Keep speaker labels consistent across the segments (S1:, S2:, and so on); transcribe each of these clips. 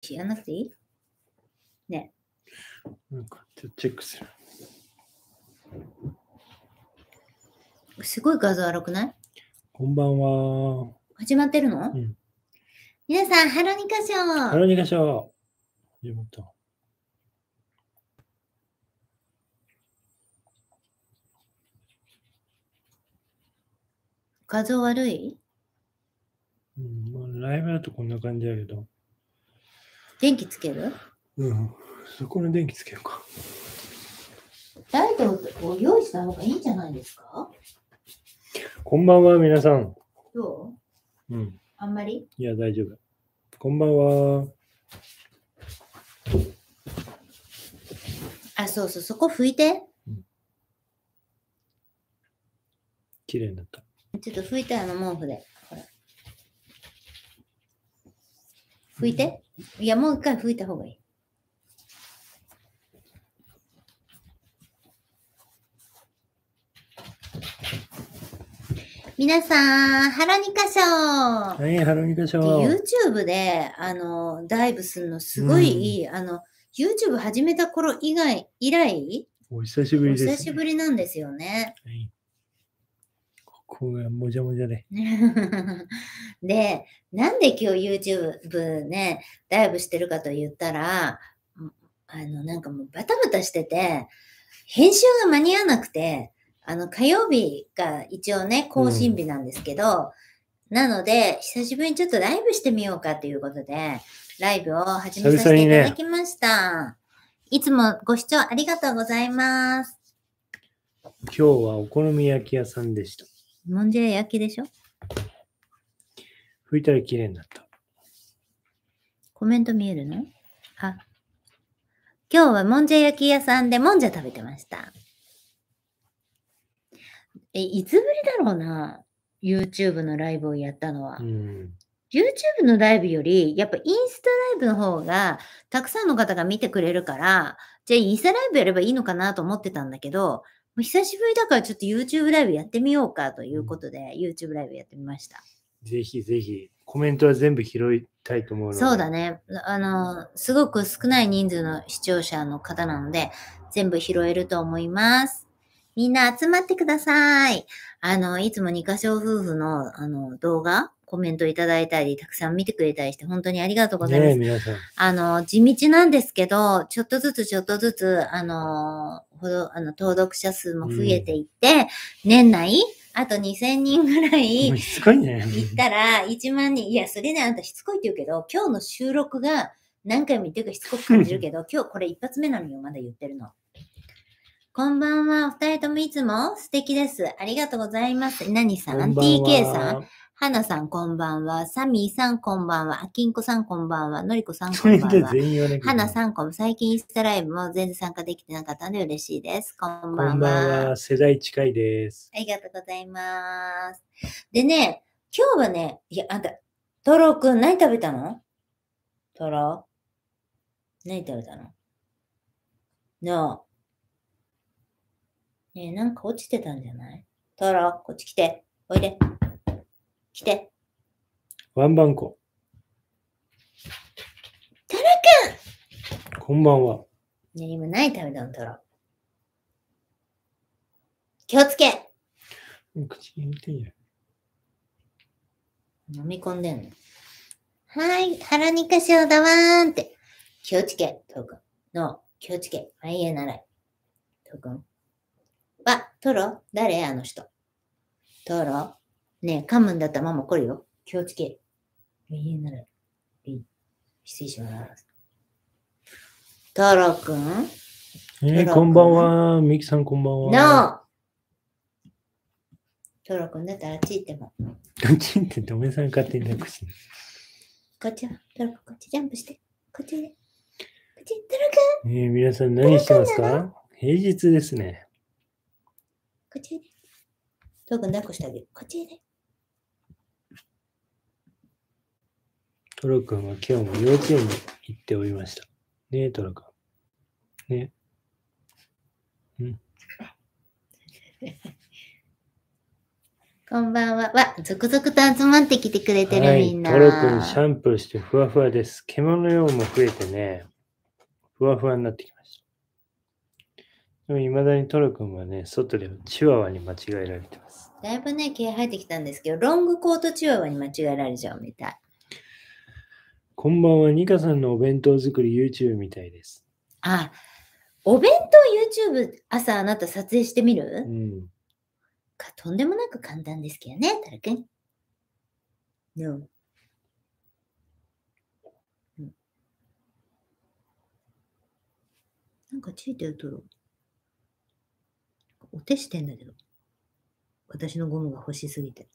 S1: 知らなくていいね。
S2: なんかチェックする。
S1: すごい画像悪くないこんばんは。始まってるの、うん、皆さん、ハロニカー。ハロニカ賞始まった。画像悪い
S2: うん、まあ、ライブだとこんな感じだけど。
S1: 電気つける
S2: うん。そこに電気つけるか。
S1: ライトを用意した方がいいんじゃないですか
S2: こんばんは、皆さん。
S1: どううん。あんまり
S2: いや、大丈夫。こんばんは。
S1: あ、そうそう、そこ拭いて。綺麗になった。ちょっと拭いたあの毛布で。拭いて。いや、もう一回拭いた方がいい。皆さん、ハロニカ賞は
S2: い、ハロニカ賞
S1: YouTube で、あの、ダイブするのすごいいい。うん、あの、YouTube 始めた頃以外、以来
S2: お久しぶりです、ね、お久し
S1: ぶりなんですよね。はいこがもじゃもじゃで。で、なんで今日 YouTube ね、ダイブしてるかと言ったら、あの、なんかもうバタバタしてて、編集が間に合わなくて、あの、火曜日が一応ね、更新日なんですけど、うん、なので、久しぶりにちょっとライブしてみようかということで、ライブを始めさせていただきました。ね、いつもご視聴ありがとうございます。
S2: 今日はお好み焼き屋さんでした。
S1: もんじゃ焼きでしょ拭いたら
S2: 綺麗になった。
S1: コメント見えるのあ、今日はもんじゃ焼き屋さんでもんじゃ食べてました。え、いつぶりだろうな ?YouTube のライブをやったのは。YouTube のライブより、やっぱインスタライブの方が、たくさんの方が見てくれるから、じゃあインスタライブやればいいのかなと思ってたんだけど、久しぶりだからちょっと YouTube ライブやってみようかということで、YouTube ライブやってみました。
S2: ぜひぜひ、コメントは全部拾いたいと思うのそうだ
S1: ね。あの、すごく少ない人数の視聴者の方なので、全部拾えると思います。みんな集まってください。あの、いつも二箇所夫婦のあの動画コメントいただいたり、たくさん見てくれたりして、本当にありがとうございます。ね、皆さん。あの、地道なんですけど、ちょっとずつちょっとずつ、あの、ほど、あの、登録者数も増えていって、うん、年内、あと2000人ぐらい、しつこいね。行ったら、1万人、いや、それね、あんたしつこいって言うけど、今日の収録が何回も言ってるからしつこく感じるけど、今日これ一発目なのよ、まだ言ってるの。こんばんは。お二人ともいつも素敵です。ありがとうございます。何さん ?TK さんはなさんこんばんは。サミーさんこんばんは。あきんこさんこんばんは。のりこさんこんばんは。はなさんこん最近インスタライブも全然参加できてなかったので嬉しいです。こんばんは。こんば
S2: んは。世代近いです。
S1: ありがとうございます。でね、今日はね、いや、あんた、トロくん何食べたのトロ何食べたのの、no. ねえ、なんか落ちてたんじゃないトロ、こっち来て。おいで。して。
S2: ワンバンコ。トラくんこんばんは。
S1: 何もない食べたの、トラ。気をつけ口に入れていい飲み込んでんの。はい、腹にかしをだわーんって。気をつけ、トロ君。の、気をつけ。あ、いえならい。トロ君。わ、トロ誰あの人。トロねえ、噛むんだったらママ来るよ。気をつけ。み遠なら、失礼します。太郎くんえー、こんばんは。
S2: ミキさん、こんばんは。
S1: な o 太郎くんだったらあっち行っても。
S2: あっち行ってドめさん勝手になくして。
S1: こっちは、太郎くん、こっちジャンプして。こっちで。こ
S2: っち、太郎くん。えー、皆さん何してますか平日ですね。
S1: こっちで。太郎くん、抱っこしてあげる。こっちで。
S2: トロ君は今日も幼稚園に行っておりました。ねえ、トロ君。ね。うん。
S1: こんばんは。わ、続々と集まってきてくれてる、みんな。トロ君、シ
S2: ャンプーしてふわふわです。獣の量も増えてね、ふわふわになってきました。でも、いまだにトロ君はね、外でチワワに間違えられてます。
S1: だいぶね、毛生えてきたんですけど、ロングコートチワワに間違えられちゃうみたい。
S2: こんばんは、ニカさんのお弁当作り YouTube みたいです。
S1: あ、お弁当 YouTube 朝あなた撮影してみるうん。か、とんでもなく簡単ですけどね、たるくん。No. うん。なんかついてるとろ。お手してんだけど。私のゴムが欲しすぎて。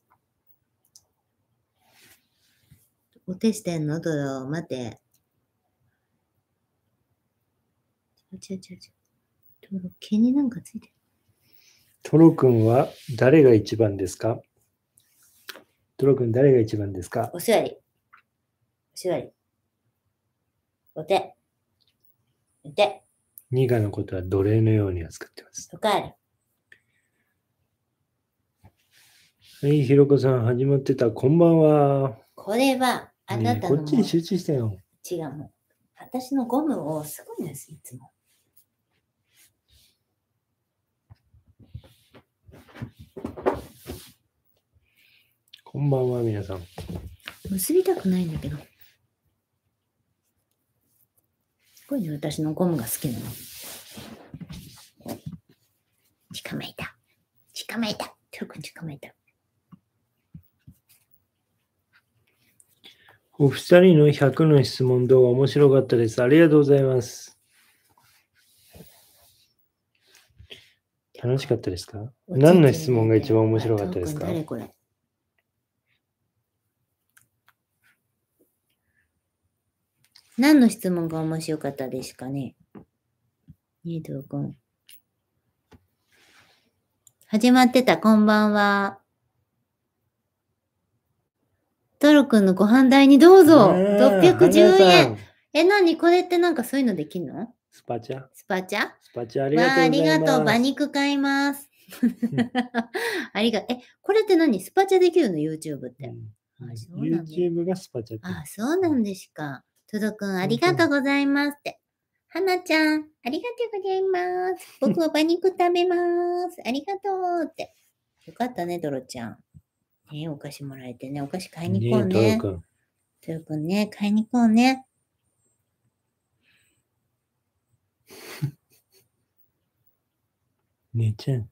S1: お手してんのどよ、待て。ちょちょちょちょ。トロ、毛になんかついてる。
S2: トロくんは誰が一番ですかトロくん誰が一番ですかお
S1: 座り。お座り。お手。お手。
S2: ニガのことは奴隷のように扱って
S1: ます。おかえ
S2: り。はい、ひろこさん、始まってた。こんばんは。
S1: これは。あなたの、こっちに
S2: 集中してよ。
S1: 違うもん。私のゴムをすごいんです、いつも。
S2: こんばんは、皆さん。
S1: 結びたくないんだけど。すごいね、私のゴムが好きなの。
S2: お二人の100の質問動画面白かったです。ありがとうございます。楽しかったですか何の質問が一番面白かったですか
S1: 何の質問が面白かったですかねえ、どうこん。始まってた、こんばんは。ト郎くんのご飯代にどうぞ、ね、610円。え、なにこれってなんかそういうのできるのスパチャ。スパチャスパチャありがとうありがとう。馬肉買います。ありがとう。え、これって何スパチャできるの ?YouTube って。うん、あそうなん YouTube がスパチャあ、そうなんですか。トドくん、ありがとうございますって。はなちゃん、ありがとうございます。僕は馬肉食べます。ありがとうって。よかったね、ドロちゃん。ね、お菓子もらえてね、お菓子買いに行こうね。ねね、買いに行こうね。姉ちゃん。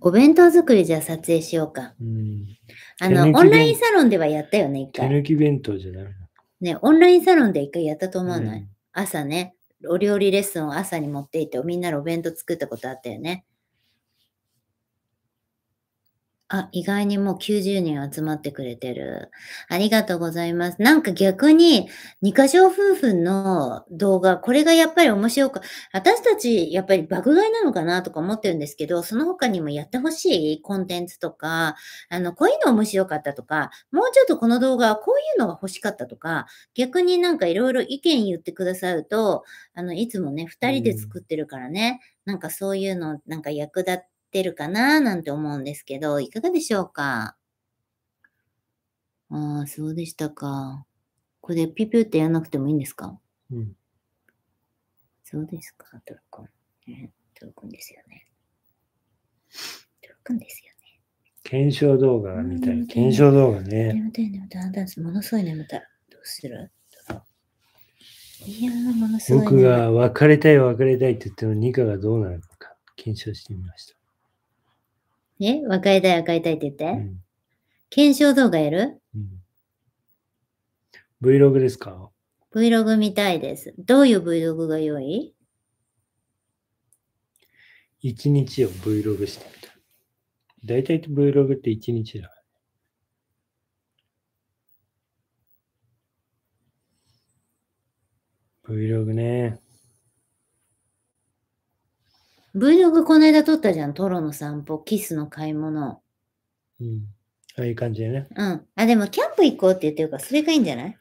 S1: お弁当作りじゃ撮影しようか。うん、あの、オンラインサロンではやったよね、一回。手
S2: 抜き弁当じゃない
S1: ね、オンラインサロンで一回やったと思わない、うん、朝ね、お料理レッスンを朝に持っていて、みんなのお弁当作ったことあったよね。あ、意外にもう90人集まってくれてる。ありがとうございます。なんか逆に、二箇所夫婦の動画、これがやっぱり面白く、私たちやっぱり爆買いなのかなとか思ってるんですけど、その他にもやってほしいコンテンツとか、あの、こういうの面白かったとか、もうちょっとこの動画、こういうのが欲しかったとか、逆になんかいろいろ意見言ってくださると、あの、いつもね、二人で作ってるからね、うんなんかそういうの、なんか役立っってるかななんて思うんですけど、いかがでしょうかああ、そうでしたか。これでピピュってやらなくてもいいんですかうん。そうですか、トルコン。トルコンですよね。トルコンですよね。
S2: 検証動画みたい。検証動画ね。眠
S1: たい眠たい。んものすごい眠たい。どうするいやものすごい、僕が
S2: 別れたい別れたいって言っても、ニカがどうなるのか検証してみました。
S1: え若かたい分かりたいって言って。うん、検証動画やる、うん、
S2: ?Vlog ですか
S1: ?Vlog 見たいです。どういう Vlog が良い
S2: 一日を Vlog してみたい。大体 Vlog って一日だ。Vlog ね。
S1: Vlog この間撮ったじゃん。トロの散歩、キスの買い物。
S2: うん。ああいう感じでね。
S1: うん。あ、でもキャンプ行こうって言ってるから、それがいいんじゃない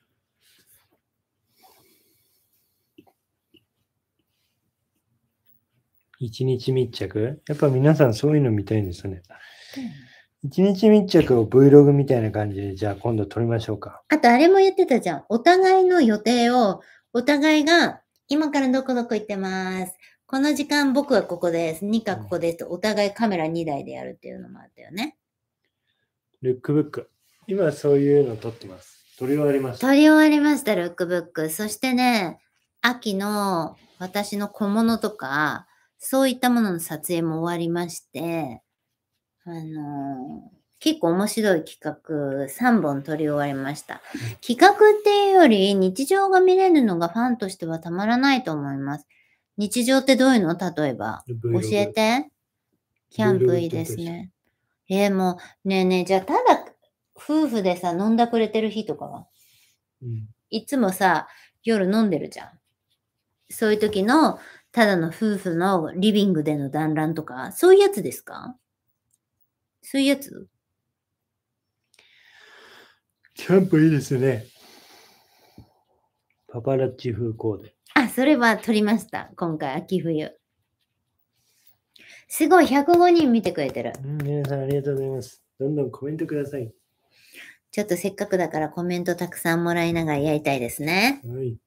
S2: 一日密着やっぱ皆さんそういうの見たいんですよね。一、日密着を Vlog みたいな感じで、じゃあ今度撮りましょうか。
S1: あとあれも言ってたじゃん。お互いの予定を、お互いが今からどこどこ行ってます。この時間僕はここです、ニカここですお互いカメラ2台でやるっていうのもあったよね。
S2: ルックブック。今そういうの撮ってます。撮り終わりました。
S1: 撮り終わりました、ルックブック。そしてね、秋の私の小物とか、そういったものの撮影も終わりまして、あのー、結構面白い企画3本撮り終わりました。企画っていうより日常が見れるのがファンとしてはたまらないと思います。日常ってどういうの例えば。教えて。キャンプいいですね。えもう、ねえねえ、じゃあただ夫婦でさ、飲んだくれてる日とかは、うん、いつもさ、夜飲んでるじゃん。そういう時の、ただの夫婦のリビングでの団らんとか、そういうやつですかそういうやつ
S2: キャンプいいですね。パパラッチ風コーデ。
S1: あ、それは撮りました。今回、秋冬。すごい、105人見てくれてる。皆さんありがとうございます。どんどんコメントください。ちょっとせっかくだからコメントたくさんもらいながらやりたいですね。はい、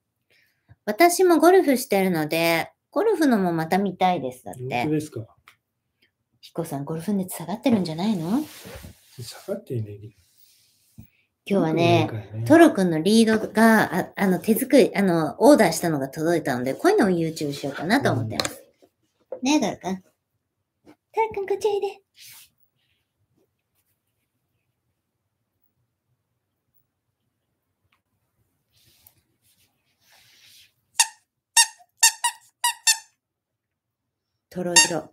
S1: 私もゴルフしてるので、ゴルフのもまた見たいです。だって。本当ですか。コさん、ゴルフ熱下がってるんじゃないの
S2: 下がってない、ね、
S1: 今日はね、トロ君のリードが、ああの、手作り、あの、オーダーしたのが届いたので、こういうのを YouTube しようかなと思ってます。うん、ねえ、トロ君。トロ君、こっちおいで。トロ色。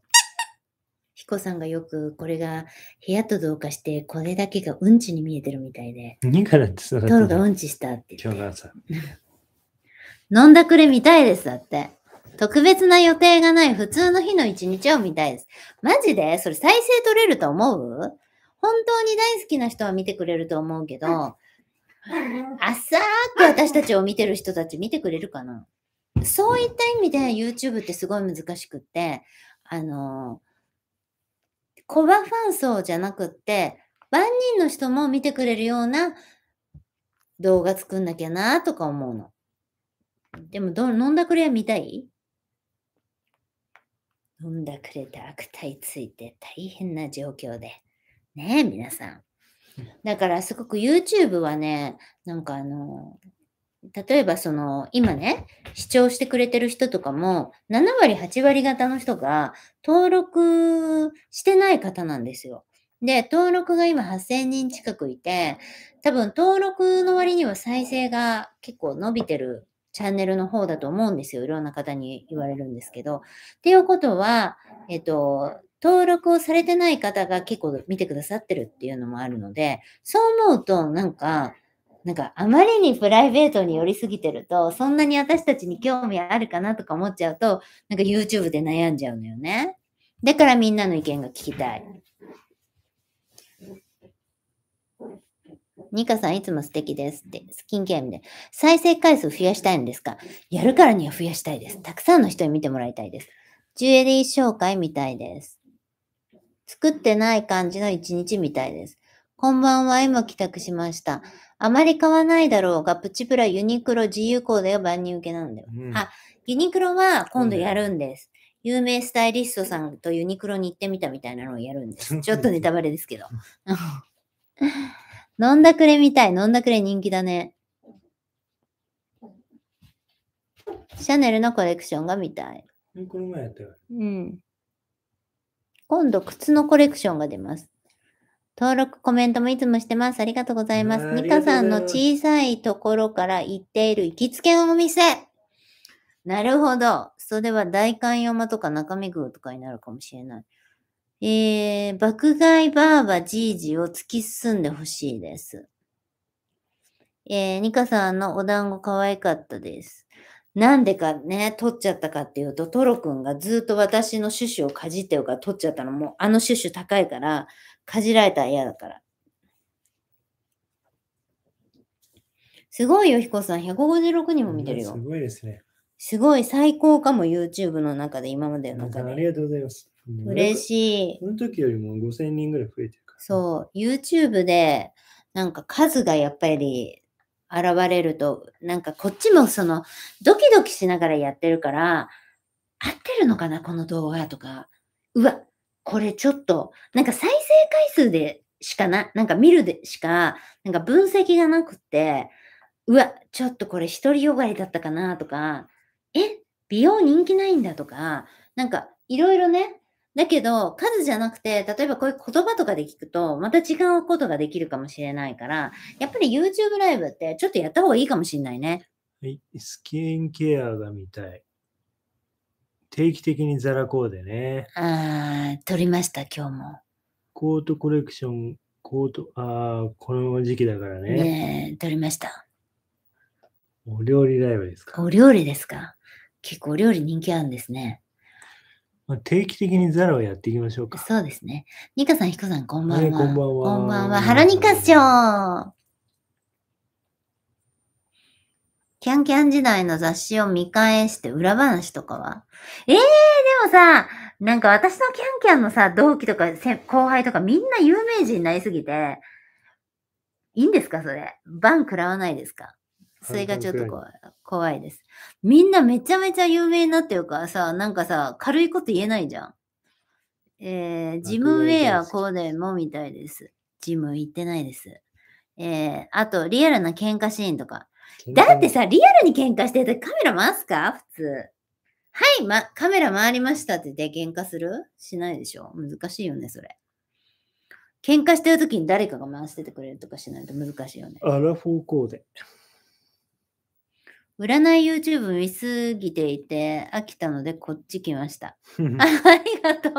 S1: 子さんがよくこれが部屋と同化してこれだけがうんちに見えてるみたいで。
S2: 何かなってそトロがうんちしたって今日の朝。
S1: 飲んだくれ見たいですだって。特別な予定がない普通の日の一日を見たいです。マジでそれ再生取れると思う本当に大好きな人は見てくれると思うけど、浅 く私たちを見てる人たち見てくれるかなそういった意味で YouTube ってすごい難しくって、あのコバファン層じゃなくって、万人の人も見てくれるような動画作んなきゃなとか思うの。でもど、飲んだくれは見たい飲んだくれて悪態ついて大変な状況で。ねえ、皆さん。だからすごく YouTube はね、なんかあの、例えばその、今ね、視聴してくれてる人とかも、7割、8割方の人が登録してない方なんですよ。で、登録が今8000人近くいて、多分登録の割には再生が結構伸びてるチャンネルの方だと思うんですよ。いろんな方に言われるんですけど。っていうことは、えっと、登録をされてない方が結構見てくださってるっていうのもあるので、そう思うとなんか、なんかあまりにプライベートに寄りすぎてると、そんなに私たちに興味あるかなとか思っちゃうと、なんか YouTube で悩んじゃうのよね。だからみんなの意見が聞きたい。ニカさんいつも素敵ですって、スキンケアみたい再生回数増やしたいんですかやるからには増やしたいです。たくさんの人に見てもらいたいです。ジュエリー紹介みたいです。作ってない感じの一日みたいです。こんばんは、今帰宅しました。あまり買わないだろうが、プチプラ、ユニクロ、自由行ーよ、万人受けなんだよ。うん、あ、ユニクロは今度やるんです。有名スタイリストさんとユニクロに行ってみたみたいなのをやるんです。ちょっとネタバレですけど。飲んだくれみたい。飲んだくれ人気だね。シャネルのコレクションが見たい。
S2: う
S1: ん。今度、靴のコレクションが出ます。登録、コメントもいつもしてます。ありがとうございます。ニカさんの小さいところから行っている行きつけのお店。なるほど。それは代官山とか中目黒とかになるかもしれない。えー、爆買いバーバじいじを突き進んでほしいです。えー、ニカさんのお団子可愛かったです。なんでかね、取っちゃったかっていうと、トロ君がずっと私のシュシュをかじってるから取っちゃったの。もうあのシュシュ高いから、かじられたら嫌だから。すごいよ、ひこさん。156人も見てるよ。すごいですね。すごい、最高かも、YouTube の中で、今までの中で。ありがとうございます。嬉しい。その時よりも5000人ぐらい増えてるから。そう、YouTube で、なんか数がやっぱり現れると、なんかこっちもその、ドキドキしながらやってるから、合ってるのかな、この動画とか。うわ、これちょっと、なんか再生回数でしかな、なんか見るでしか、なんか分析がなくて、うわ、ちょっとこれ独りよがりだったかなとか、え、美容人気ないんだとか、なんかいろいろね、だけど数じゃなくて、例えばこういう言葉とかで聞くと、また違うことができるかもしれないから、やっぱり YouTube ライブってちょっとやった方がいいかもしれないね。
S2: はい、スキンケアが見たい。定期的にザラコーデね。
S1: ああ、撮りました、今日も。コートコレクシ
S2: ョン、コート、ああ、この時期だからね。ねえ、
S1: 撮りました。
S2: お料理ライブです
S1: か。お料理ですか。結構お料理人気あるんですね。
S2: まあ、定期的にザラをやっていきましょうか。そうですね。
S1: ニカさん、ヒコさ
S2: ん、こんばんは。はい、こんばんは。こんばんは。
S1: ニカっョーキャンキャン時代の雑誌を見返して裏話とかはええー、でもさ、なんか私のキャンキャンのさ、同期とか後輩とかみんな有名人になりすぎて、いいんですかそれ。バン食らわないですかそれがちょっと怖い怖いです。みんなめちゃめちゃ有名になってるからさ、なんかさ、軽いこと言えないじゃん。えー、ジムウェアコーデもみたいです。ジム行ってないです。えー、あと、リアルな喧嘩シーンとか。だってさ、リアルに喧嘩してるとカメラ回すか普通。はい、ま、カメラ回りましたって言って喧嘩するしないでしょ難しいよね、それ。喧嘩してる時に誰かが回しててくれるとかしないと難しいよね。
S2: アラフォーコーデ。
S1: 占い YouTube 見すぎていて飽きたのでこっち来ました。ありがとう。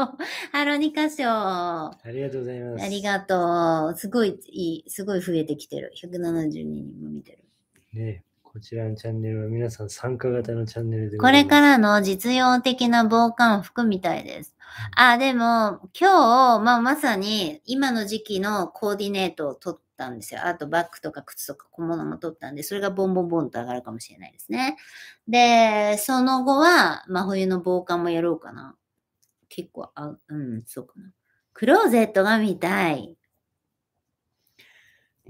S1: ハロニカ賞。あ
S2: りがとうございます。ありが
S1: とう。すごいいい、すごい増えてきてる。172人も見てる。
S2: ねこちらのチャンネルは皆さん参加型のチャンネルでこれから
S1: の実用的な防寒服みたいです。あ、でも今日、まあ、まさに今の時期のコーディネートを取ったんですよ。あとバッグとか靴とか小物も取ったんで、それがボンボンボンと上がるかもしれないですね。で、その後は、真、冬の防寒もやろうかな。結構、あ、うん、そうかな。クローゼットが見たい。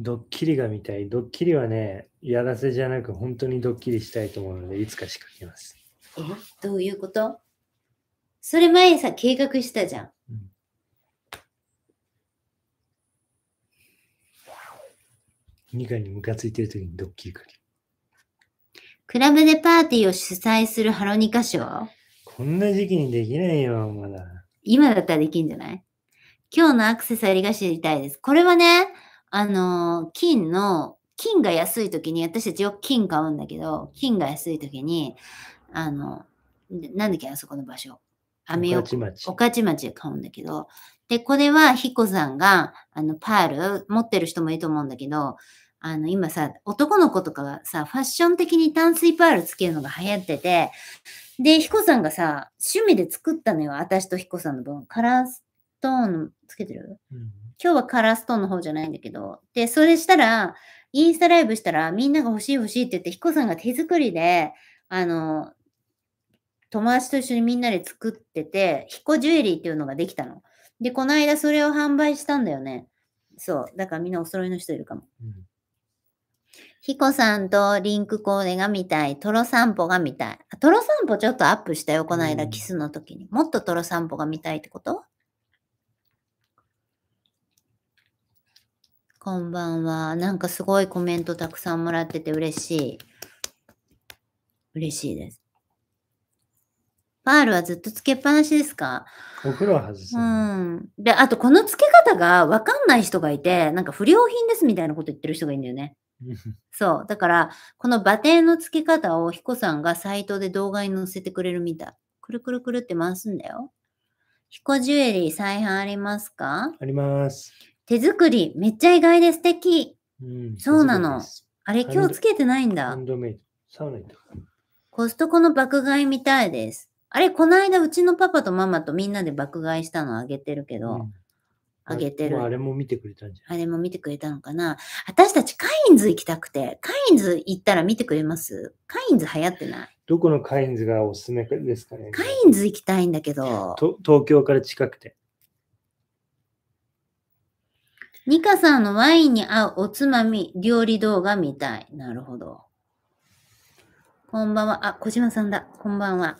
S2: ドッキリが見たい。ドッキリはね、やらせじゃなく、本当にドッキリしたいと思うので、いつか仕掛けます。
S1: え、どういうことそれ前さ、計画したじゃん。うん、
S2: ニカにムカついてる時にドッキリかける。
S1: クラブでパーティーを主催するハロニカ賞こんな時期にできないよ、まだ。今だったらできんじゃない今日のアクセサリーが知りたいです。これはね、あの、金の、金が安い時に、私たちよく金買うんだけど、金が安い時に、あの、なんだっけ、あそこの場所。アメ横、御徒町で買うんだけど、で、これはヒコさんが、あの、パール、持ってる人もいいと思うんだけど、あの、今さ、男の子とかがさ、ファッション的に淡水パールつけるのが流行ってて、で、ヒコさんがさ、趣味で作ったのよ、私とヒコさんの分。カラーストーンつけてる、うん今日はカラーストーンの方じゃないんだけど。で、それしたら、インスタライブしたら、みんなが欲しい欲しいって言って、ヒコさんが手作りで、あの、友達と一緒にみんなで作ってて、ヒコジュエリーっていうのができたの。で、この間それを販売したんだよね。そう。だからみんなお揃いの人いるかも。うん、ヒコさんとリンクコーデが見たい。トロ散歩が見たい。トロ散歩ちょっとアップしたよ。この間、キスの時に。もっとトロ散歩が見たいってことこんばんは。なんかすごいコメントたくさんもらってて嬉しい。嬉しいです。パールはずっとつけっぱなしですか
S2: お風呂は外す、
S1: うん。で、あとこのつけ方がわかんない人がいて、なんか不良品ですみたいなこと言ってる人がいるんだよね。そう。だから、この馬蹄のつけ方をコさんがサイトで動画に載せてくれるみたい。くるくるくるって回すんだよ。彦ジュエリー再販ありますか
S2: あります。
S1: 手作り、めっちゃ意外で素敵。うん、そうなの。あれ、今日つけてないんだ。ンドメイド。サウナコストコの爆買いみたいです。あれ、こないだうちのパパとママとみんなで爆買いしたのあげてるけど、うん、あげてるあ。れも見てくれたんじゃないあれも見てくれたのかな。私たちカインズ行きたくて、カインズ行ったら見てくれますカインズ流行ってない
S2: どこのカインズがおすすめですかねカ
S1: インズ行きたいんだけ
S2: ど。東京から近くて。
S1: ニカさんのワインに合うおつまみ、料理動画みたい。なるほど。こんばんは。あ、小島さんだ。こんばんは。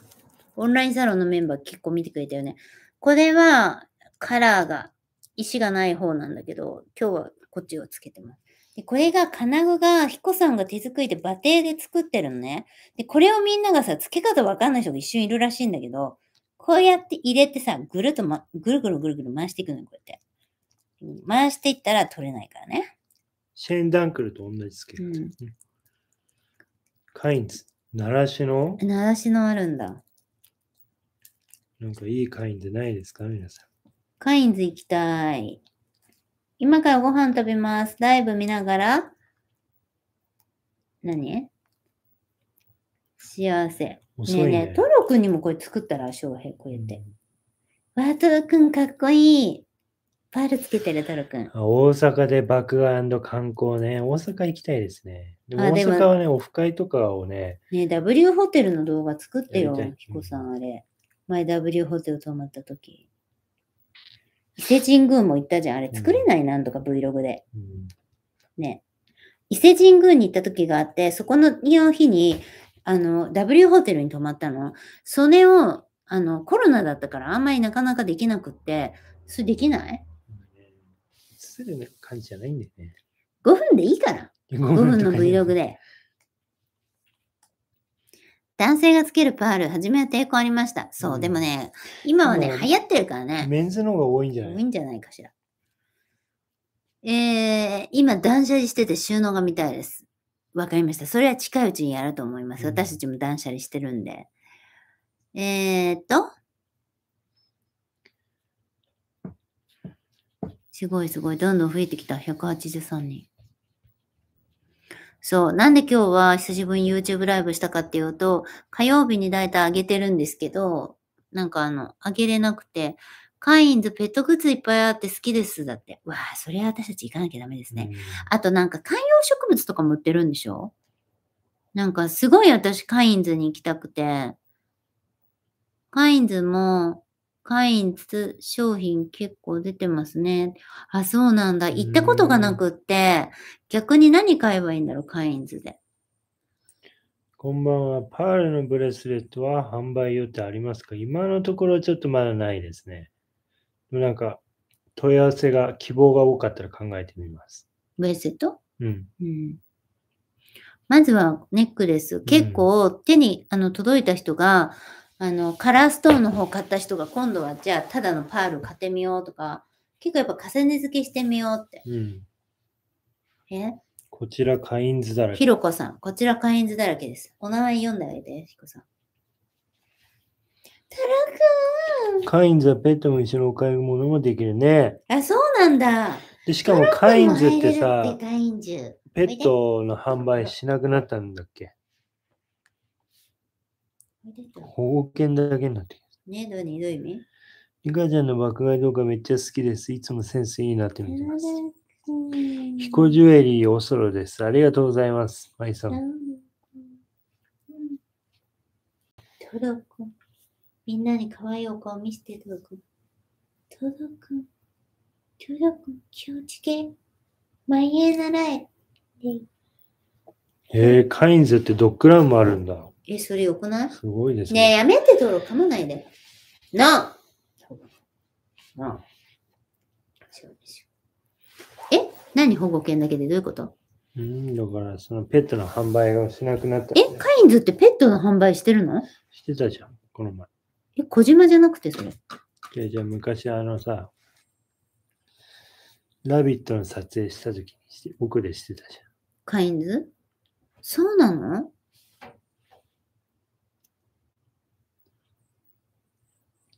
S1: オンラインサロンのメンバー結構見てくれたよね。これはカラーが、石がない方なんだけど、今日はこっちをつけてます。でこれが金具が彦さんが手作りで馬蹄で作ってるのね。で、これをみんながさ、付け方わかんない人が一瞬いるらしいんだけど、こうやって入れてさ、ぐるっと、ま、ぐるぐるぐるぐる回していくのよ、こうやって。回していったら取れないからね。
S2: シェーン・ダンクルと同じつけど。ね、うん、カインズ、鳴らしの
S1: 鳴らしのあるんだ。なん
S2: かいいカインズないですか皆さん。
S1: カインズ行きたい。今からご飯食べます。ライブ見ながら、何幸せ。ねえねえ、トロ君にもこれ作ったら、翔平こうやって。うん、わ、トロ君かっこいい。ぱいあるつけてる、太郎くん。大
S2: 阪で爆破観光ね。大阪行きたいですね。でもあ大でも阪はね、オフ会とかをね、
S1: ね W ホテルの動画作ってよりコ彦さん、あれ。前 W ホテル泊まった時。伊勢神宮も行ったじゃん。あれ作れない、なんとか Vlog で。うんね。伊勢神宮に行った時があって、そこの日に、あの、W ホテルに泊まったの。それを、あの、コロナだったからあんまりなかなかできなくって、それできないする感じじゃないんだよね。5分でいいから。5分の Vlog で。男性がつけるパール、初めは抵抗ありました。そう、うん、でもね、今はね、流行ってるからね。メンズの方が多いんじゃない多いんじゃないかしら。えー、今、断捨離してて収納が見たいです。わかりました。それは近いうちにやると思います。うん、私たちも断捨離してるんで。えー、っと、すごいすごい。どんどん増えてきた。183人。そう。なんで今日は久しぶりに YouTube ライブしたかっていうと、火曜日にだいたいあげてるんですけど、なんかあの、あげれなくて、カインズペットグッズいっぱいあって好きです。だって。わあ、それは私たち行かなきゃダメですね。あとなんか観葉植物とかも売ってるんでしょなんかすごい私カインズに行きたくて、カインズもカイン商品結構出てますね。あ、そうなんだ。行ったことがなくって、逆に何買えばいいんだろう、カインズで。
S2: こんばんは。パールのブレスレットは販売予定ありますか今のところちょっとまだないですね。でもなんか、問い合わせが、希望が多かったら考えてみます。ブレスレット、うん、
S1: うん。まずはネックレス。結構手に、うん、あの届いた人が、あの、カラーストーンの方買った人が今度はじゃあただのパール買ってみようとか、結構やっぱ重ね付けしてみようって。うん、え
S2: こちらカインズだらけ。ひろ
S1: こさん、こちらカインズだらけです。お名前読んであげて、ひこさん。
S2: タラくんカインズはペットも一緒にお買い物もできるね。
S1: あ、そうなんだ。
S2: でしかもカインズってさ、ペットの販売しなくなったんだっけ保護犬だけになってき
S1: ます。ね、どういう意味
S2: リカちゃんの爆買い動画めっちゃ好きです。いつもセンスいいなって見
S1: てます。ヒコジ
S2: ュエリーおそろです。ありがとうございます。マイさん。
S1: トロ君。みんなに可愛いお顔見せて、トロ君。トロ君。トロ君、気をつけ。前へ習え。へ
S2: えー、カインズってドッグランもあるんだ。
S1: え、それよくない
S2: すごいですね。
S1: ねえ、やめてドロ噛まないで。なあなあえ、何保護犬だけでどういうこと
S2: うん、だからそのペットの販売をしなくなった、え、
S1: カインズってペットの販売してるの
S2: してたじゃん、この前。
S1: え、小島じゃなくてそれ。
S2: じゃあじゃ昔あのさ、ラビットの撮影した時にして、僕でしてたじゃん。
S1: カインズそうなの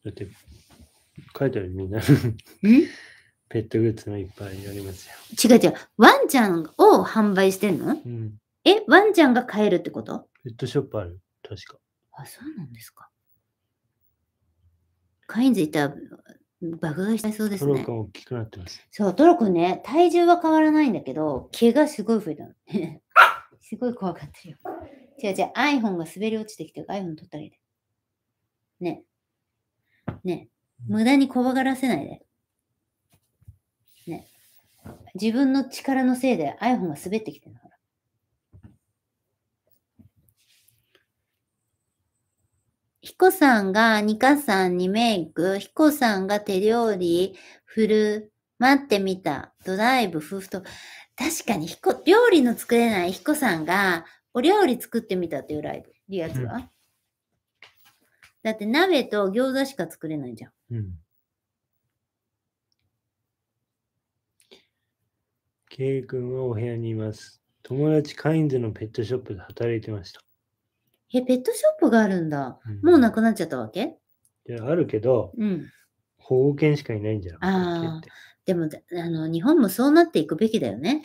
S2: だって、書いてあるみんな。んペットグッズもいっぱいあり
S1: ますよ。違う違う。ワンちゃんを販売してんの、うん、え、ワンちゃんが買えるってこと
S2: ペットショップある。確か。
S1: あ、そうなんですか。カインズいたら爆買いしたそうですね。トロ
S2: 君大きくなってます。
S1: そう、トロコね、体重は変わらないんだけど、毛がすごい増えたの。すごい怖かったよ。違う違う、iPhone が滑り落ちてきて iPhone 取ったりね。ね、無駄に怖がらせないで。ね。自分の力のせいで iPhone が滑ってきてるの。ヒコさんがニカさんにメイク、ヒコさんが手料理、振る、待ってみた、ドライブ、夫婦と、確かにヒコ、料理の作れないヒコさんが、お料理作ってみたっていうライブ、リアツは、だって鍋と餃子しか作れないじゃん。うん。
S2: ケイ君はお部屋にいます。友達カインズのペットショップで働いてました。
S1: え、ペットショップがあるんだ。うん、もうなくなっちゃったわけ
S2: いや、あるけど、うん、保護犬しかいないんじゃん。
S1: ああ。でもあの、日本もそうなっていくべきだよね。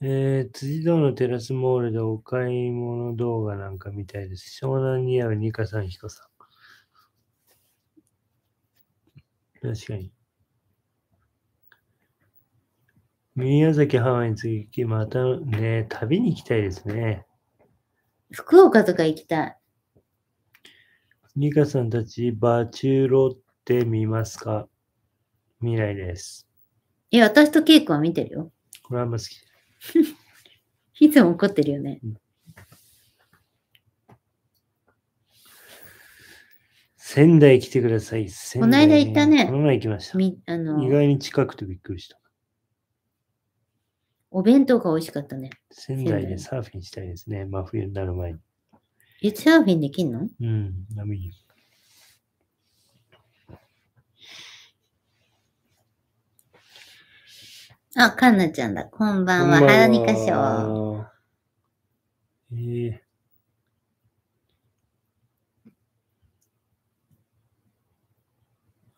S2: えー、辻堂のテラスモールでお買い物動画なんかみたいです。湘南にあるニカさん、ヒコさん。確かに。宮崎、ハワイに次き、またね、旅に行きたいですね。
S1: 福岡とか行きたい。
S2: リカさんたち、バチューロって見ますか未来です。
S1: いや、私とケイコは見てるよ。これあんま好き。いつも怒ってるよね。うん
S2: 仙台来てください。仙台、ね、この間行ったね。この前行きました。みあの意外に近くてびっくりした。
S1: お弁当が美味しかったね。仙台で
S2: サーフィンしたいですね。真冬になる前に。
S1: え、サーフィンできんのう
S2: ん、波メ
S1: あ、かんなちゃんだ。こんばんは。はらにかし
S2: ょ。う。えー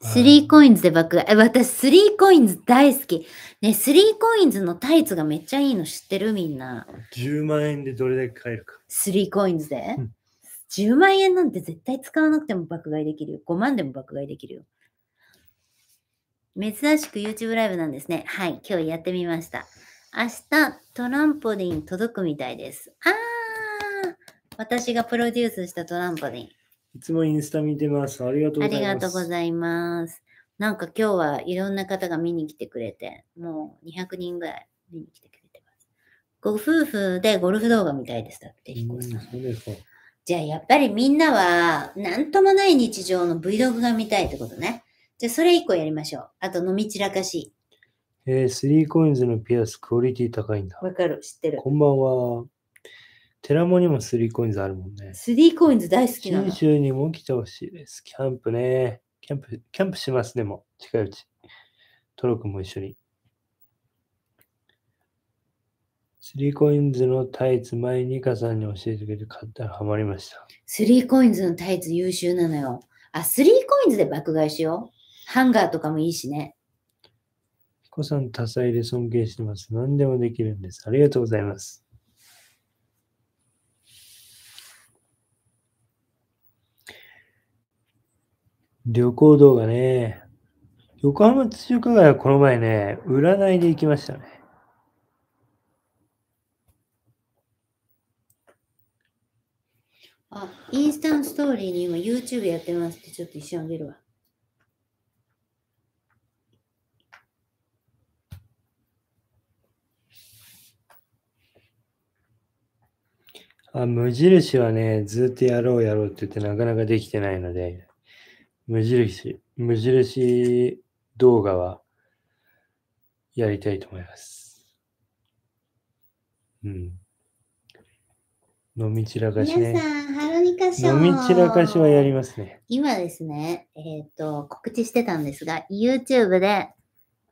S1: スリーコインズで爆買い。私、スリーコインズ大好き。ね、スリーコインズのタイツがめっちゃいいの知ってるみんな。
S2: 10万円でどれだけ買えるか。
S1: スリーコインズで、うん、?10 万円なんて絶対使わなくても爆買いできるよ。5万でも爆買いできるよ。珍しく YouTube ライブなんですね。はい、今日やってみました。明日、トランポリン届くみたいです。あー私がプロデュースしたトランポリン。
S2: いつもインスタ見てます。ありがとうございます。ありがとうござ
S1: います。なんか今日はいろんな方が見に来てくれて、もう200人ぐらい見に来てくれてます。ご夫婦でゴルフ動画みたいです。って、彦さん。そうですか。じゃあやっぱりみんなは、なんともない日常の Vlog が見たいってことね。じゃあそれ一個やりましょう。あと飲み散らかし。
S2: えー、スリーコインズのピアス、クオリティ高いんだ。
S1: わかる、知ってる。こ
S2: んばんは。テラモにもリーコインズあるもんね。
S1: リーコインズ大好きなの。信
S2: 州にも来てほしいです。キャンプね。キャンプ、キャンプします、でも、近いうち。トロ君も一緒に。スリーコインズのタイツ、前にかさんに教えてくれて買ったらハマりました。
S1: スリーコインズのタイツ優秀なのよ。あ、スリーコインズで爆買いしよう。ハンガーとかもいいしね。
S2: コさん多彩で尊敬してます。何でもできるんです。ありがとうございます。旅行動画ね。横浜中華街はこの前ね、占いで行きましたね。
S1: あ、インスタントストーリーに今 YouTube やってますってちょっと一瞬あげるわ。
S2: あ無印はね、ずっとやろうやろうって言ってなかなかできてないので、無印、無印動画はやりたいと思います。うん。飲み散らかしね。皆さ
S1: ん、ハロニカ賞。飲み散らかしはやりますね。今ですね、えっ、ー、と、告知してたんですが、YouTube で、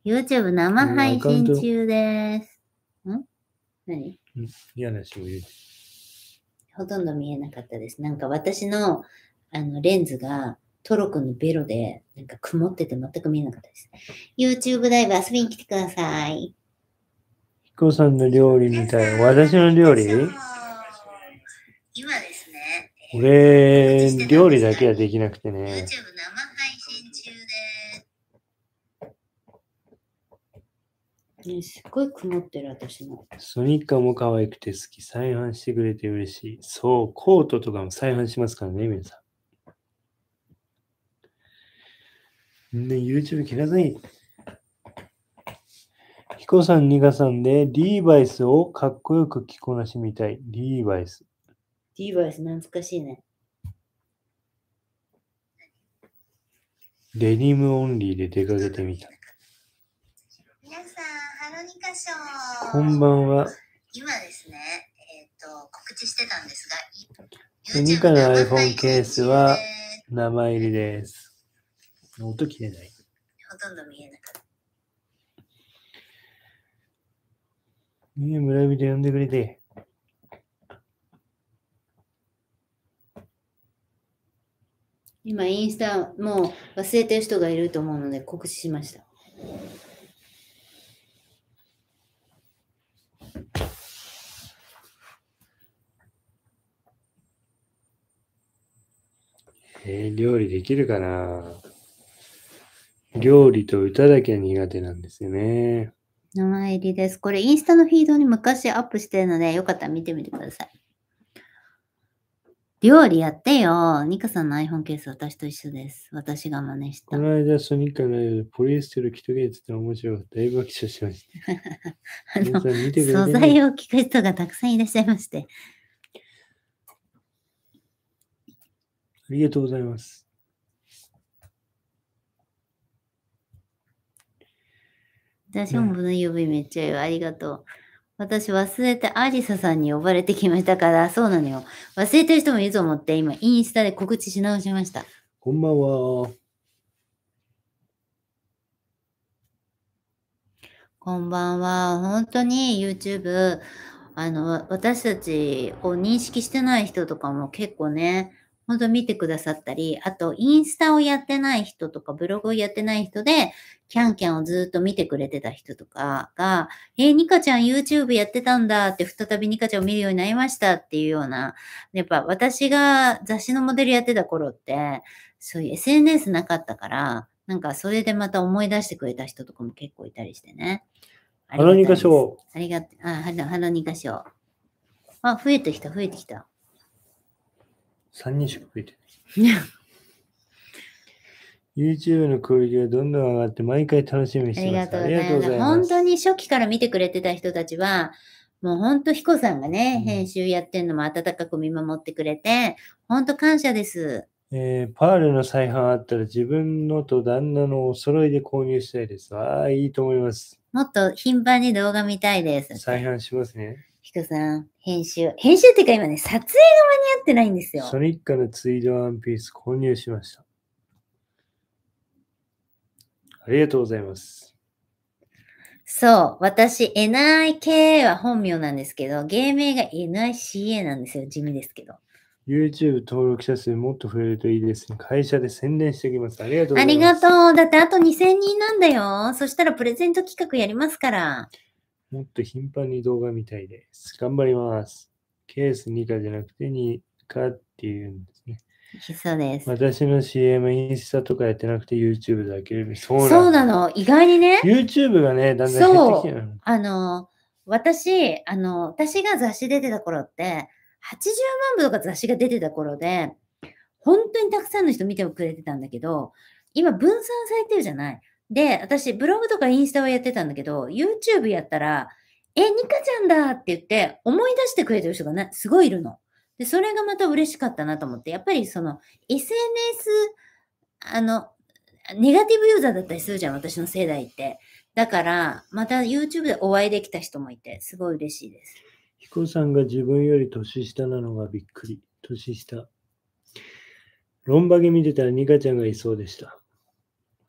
S1: YouTube 生配信中です。ん何嫌な仕事ほとんど見えなかったです。なんか私のあのレンズがトロッコのベロで、なんか曇ってて全く見えなかったです。YouTube ライブ遊びに来てください。
S2: ヒコさんの料理みたい。私の料理今ですね。俺、料理だけはできなくてね。YouTube 生配
S1: 信中で、ね。すっごい曇ってる私も。
S2: ソニッカも可愛くて好き。再販してくれて嬉しい。そう、コートとかも再販しますからね、皆さん。ね、YouTube 切らずに。ヒコさん、ニガさんで、リーバイスをかっこよく着こなしみたい。リーバイス。
S1: リーバイス、懐かしいね。
S2: デニムオンリーで出かけてみた。皆さん、ハロニカショー。こんばんは。今ですね、えっ、ー、と、告知してたんですが、ニカの iPhone ケースは名前入りです。音切れない。
S1: ほとんど見えなかった。
S2: ねえ、村人呼んでくれて。
S1: 今、インスタ、もう忘れてる人がいると思うので告知しました。
S2: えー、料理できるかな料理と歌だけは苦手なんですよね。
S1: 前入りです。これインスタのフィードに昔アップしてるので、よかったら見てみてください。料理やってよ。ニカさんの iPhone ケース、私と一緒です。私が真似し
S2: た。この間、ソニカのポリエステル着とけって面白かった。大爆笑しまし
S1: た。素材を聞く人がたくさんいらっしゃいまして。
S2: ありがとうございます。
S1: 私もの指めっちゃよ、ありがとう。私忘れてアリサさんに呼ばれてきましたから、そうなのよ。忘れてる人もいると思って、今、インスタで告知し直しました。
S2: こんばんは。
S1: こんばんは。本当に YouTube、あの、私たちを認識してない人とかも結構ね、本当見てくださったり、あとインスタをやってない人とかブログをやってない人で、キャンキャンをずっと見てくれてた人とかが、えー、ニカちゃん YouTube やってたんだって、再びニカちゃんを見るようになりましたっていうような、やっぱ私が雑誌のモデルやってた頃って、そういう SNS なかったから、なんかそれでまた思い出してくれた人とかも結構いたりしてね。
S2: ハロニカ賞。
S1: ありがとう。あ、ハロニカ賞。あ、増えてきた、増えてきた。
S2: 3人しか増えてない。YouTube のクオリティがどんどん上がって毎回楽しみにしてます。ありがとうございます。本
S1: 当に初期から見てくれてた人たちは、もう本当、彦さんがね、編集やってるのも温かく見守ってくれて、本当感謝です。
S2: えー、パールの再販あったら自分のと旦那のお揃いで購入したいです。ああ、いいと思います。
S1: もっと頻繁に動画見たいで
S2: す。再販しますね。
S1: ヒコさん、編集。編集っていうか今ね、撮影が間に合ってないんですよ。
S2: 初日課のツイードワンピース購入しました。ありがとうございます。
S1: そう、私、NIK は本名なんですけど、芸名が NICA なんですよ。地味ですけど。
S2: YouTube 登録者数もっと増えるといいですね。会社で宣伝しておきます。ありがとうございます。あり
S1: がとう。だってあと2000人なんだよ。そしたらプレゼント企画やりますから。
S2: もっと頻繁に動画見たいです。頑張ります。ケース2課じゃなくて2課っていうんですね。
S1: そうです。私の
S2: CM、インスタとかやってなくて YouTube だけそうそうな
S1: の。意外にね。
S2: YouTube がね、だんだん減ってきてる
S1: あの、私、あの、私が雑誌出てた頃って、80万部とか雑誌が出てた頃で、本当にたくさんの人見てくれてたんだけど、今分散されてるじゃない。で、私、ブログとかインスタをやってたんだけど、YouTube やったら、え、ニカちゃんだって言って、思い出してくれてる人がね、すごいいるの。で、それがまた嬉しかったなと思って、やっぱりその、SNS、あの、ネガティブユーザーだったりするじゃん、私の世代って。だから、また YouTube でお会いできた人もいて、すごい嬉しいです。
S2: ヒコさんが自分より年下なのがびっくり。年下。ロンバゲ見てたらニカちゃんがいそうでした。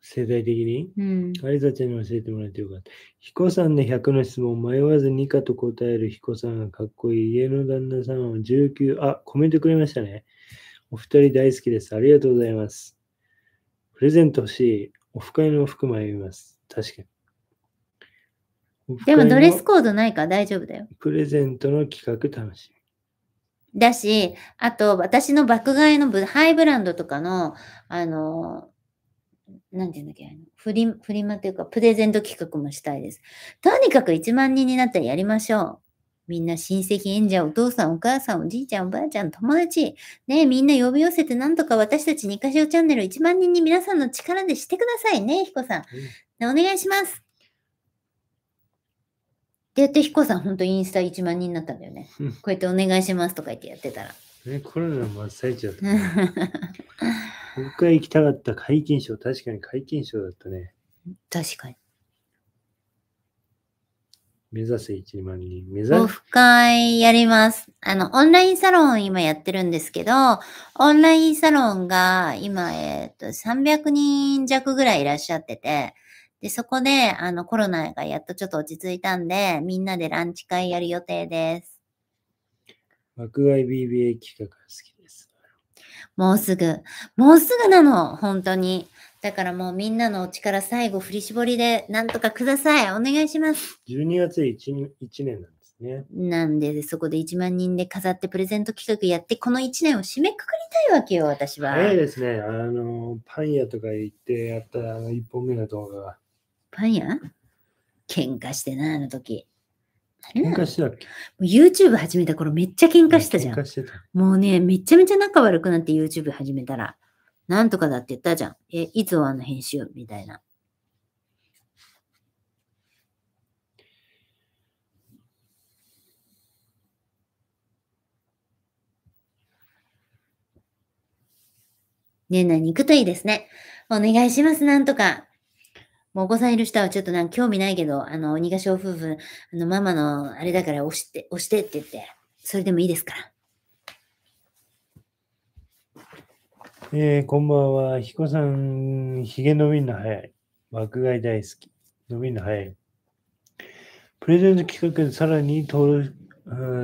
S2: 世代的に、うん、アリザちゃんに教えてもらってよかった。彦さんの100の質問、迷わず2かと答える彦さんがかっこいい。家の旦那さんは19、あ、コメントくれましたね。お二人大好きです。ありがとうございます。プレゼント欲しい。オフ会のおも迷います。確かに。でもドレス
S1: コードないから大丈夫だよ。
S2: プレゼントの企画楽し
S1: み。だし、あと私の爆買いのハイブランドとかの、あの、なんていうんだっけ、フリフリマというか、プレゼント企画もしたいです。とにかく1万人になったらやりましょう。みんな親戚、演者、お父さん、お母さん、おじいちゃん、おばあちゃん、友達。ねみんな呼び寄せて、なんとか私たち2カしチャンネル1万人に皆さんの力でしてくださいね、ひこさん。うん、お願いします。でやって、ひこさん、本当インスタ1万人になったんだよね。こうやってお願いしますとか言ってやってたら。
S2: ね、コロナの真っ最中だった。僕が行きたかった皆勤賞、確かに皆勤賞だったね。確かに。目指せ1万人。目指オフ
S1: 会やります。あの、オンラインサロン今やってるんですけど、オンラインサロンが今、えっ、ー、と、300人弱ぐらいいらっしゃってて、で、そこで、あの、コロナがやっとちょっと落ち着いたんで、みんなでランチ会やる予定です。
S2: 爆買い BBA
S1: 企画が好きもうすぐ。もうすぐなの、本当に。だからもうみんなのお力最後振り絞りでなんとかください。お願いします。12月 1, 1年なんですね。なんで、そこで1万人で飾ってプレゼント企画やって、この1年を締めくくりたいわけよ、私は。早いで
S2: すね。あの、パン屋とか行っ
S1: てやったあの1本目の動画が。パン屋喧嘩してな、あの時。喧嘩したっけ ?YouTube 始めた頃めっちゃ喧嘩したじゃん。もうね、めちゃめちゃ仲悪くなって YouTube 始めたら、なんとかだって言ったじゃん。え、いつ終わんの編集みたいな。年内に行くといいですね。お願いします、なんとか。もうお子さんいる人はちょっとなんか興味ないけど、あの、鬼ヶ小夫婦、あの、ママのあれだから押して、押してって言って、それでもいいですから。
S2: えー、こんばんは。コさん、髭伸びるの早い。爆買い大好き。伸びるの早い。プ
S1: レゼント企画でさらに登録、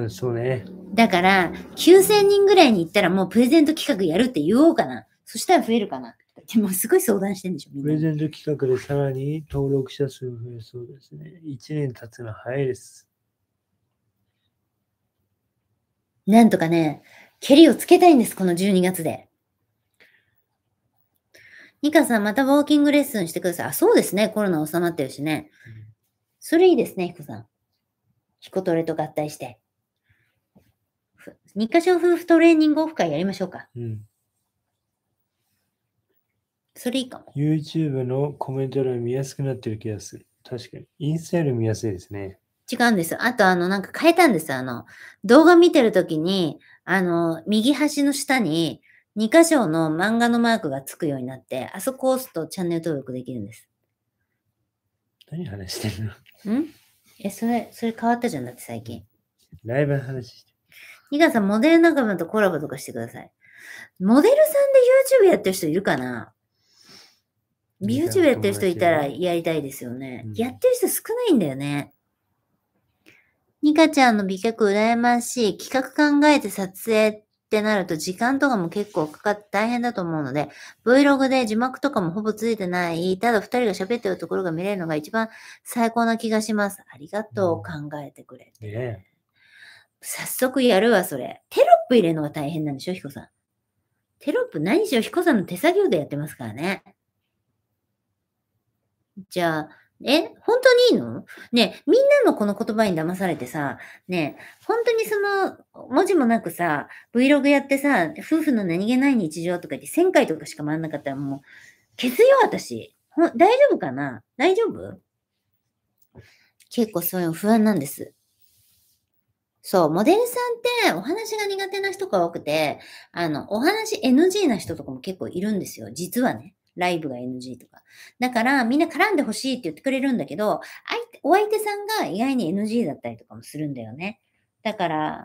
S1: うん、そうね。だから、9000人ぐらいに行ったらもうプレゼント企画やるって言おうかな。そしたら増えるかな。でもすごい相談
S2: してるんでしょ、プレゼント企画でさらに登録者数増えそうですね。1年経つの
S1: 早いです。なんとかね、ケリをつけたいんです、この12月で。ニカさん、またウォーキングレッスンしてください。あ、そうですね。コロナ収まってるしねそれいいですね、ヒコさん。ヒコトレと合体して。ふ日課長夫婦トレーニングオフ会やりましょうか。うん。それいいかも。
S2: YouTube のコメント欄見やすくなってる気がする。確かに。インスタより見やすいですね。
S1: 違うんです。あと、あの、なんか変えたんです。あの、動画見てるときに、あの、右端の下に2箇所の漫画のマークがつくようになって、あそこを押すとチャンネル登録できるんです。何話してるのんえ、それ、それ変わったじゃんだって最近。ライブの話してる。ニカさん、モデル仲間とコラボとかしてください。モデルさんで YouTube やってる人いるかなュー身内ブやってる人いたらやりたいですよね。うん、やってる人少ないんだよね。ニカちゃんの美脚羨ましい。企画考えて撮影ってなると時間とかも結構かかって大変だと思うので、Vlog で字幕とかもほぼついてない、ただ二人が喋ってるところが見れるのが一番最高な気がします。ありがとう、うん、考えてくれて。ね、早速やるわ、それ。テロップ入れるのが大変なんでしょ、ヒコさん。テロップ何しろヒコさんの手作業でやってますからね。じゃあ、え本当にいいのねみんなのこの言葉に騙されてさ、ね本当にその、文字もなくさ、Vlog やってさ、夫婦の何気ない日常とか言って1000回とかしか回んなかったらもう、消すよ、私。大丈夫かな大丈夫結構そういうの不安なんです。そう、モデルさんってお話が苦手な人が多くて、あの、お話 NG な人とかも結構いるんですよ、実はね。ライブが NG とか。だから、みんな絡んでほしいって言ってくれるんだけど、お相手さんが意外に NG だったりとかもするんだよね。だから、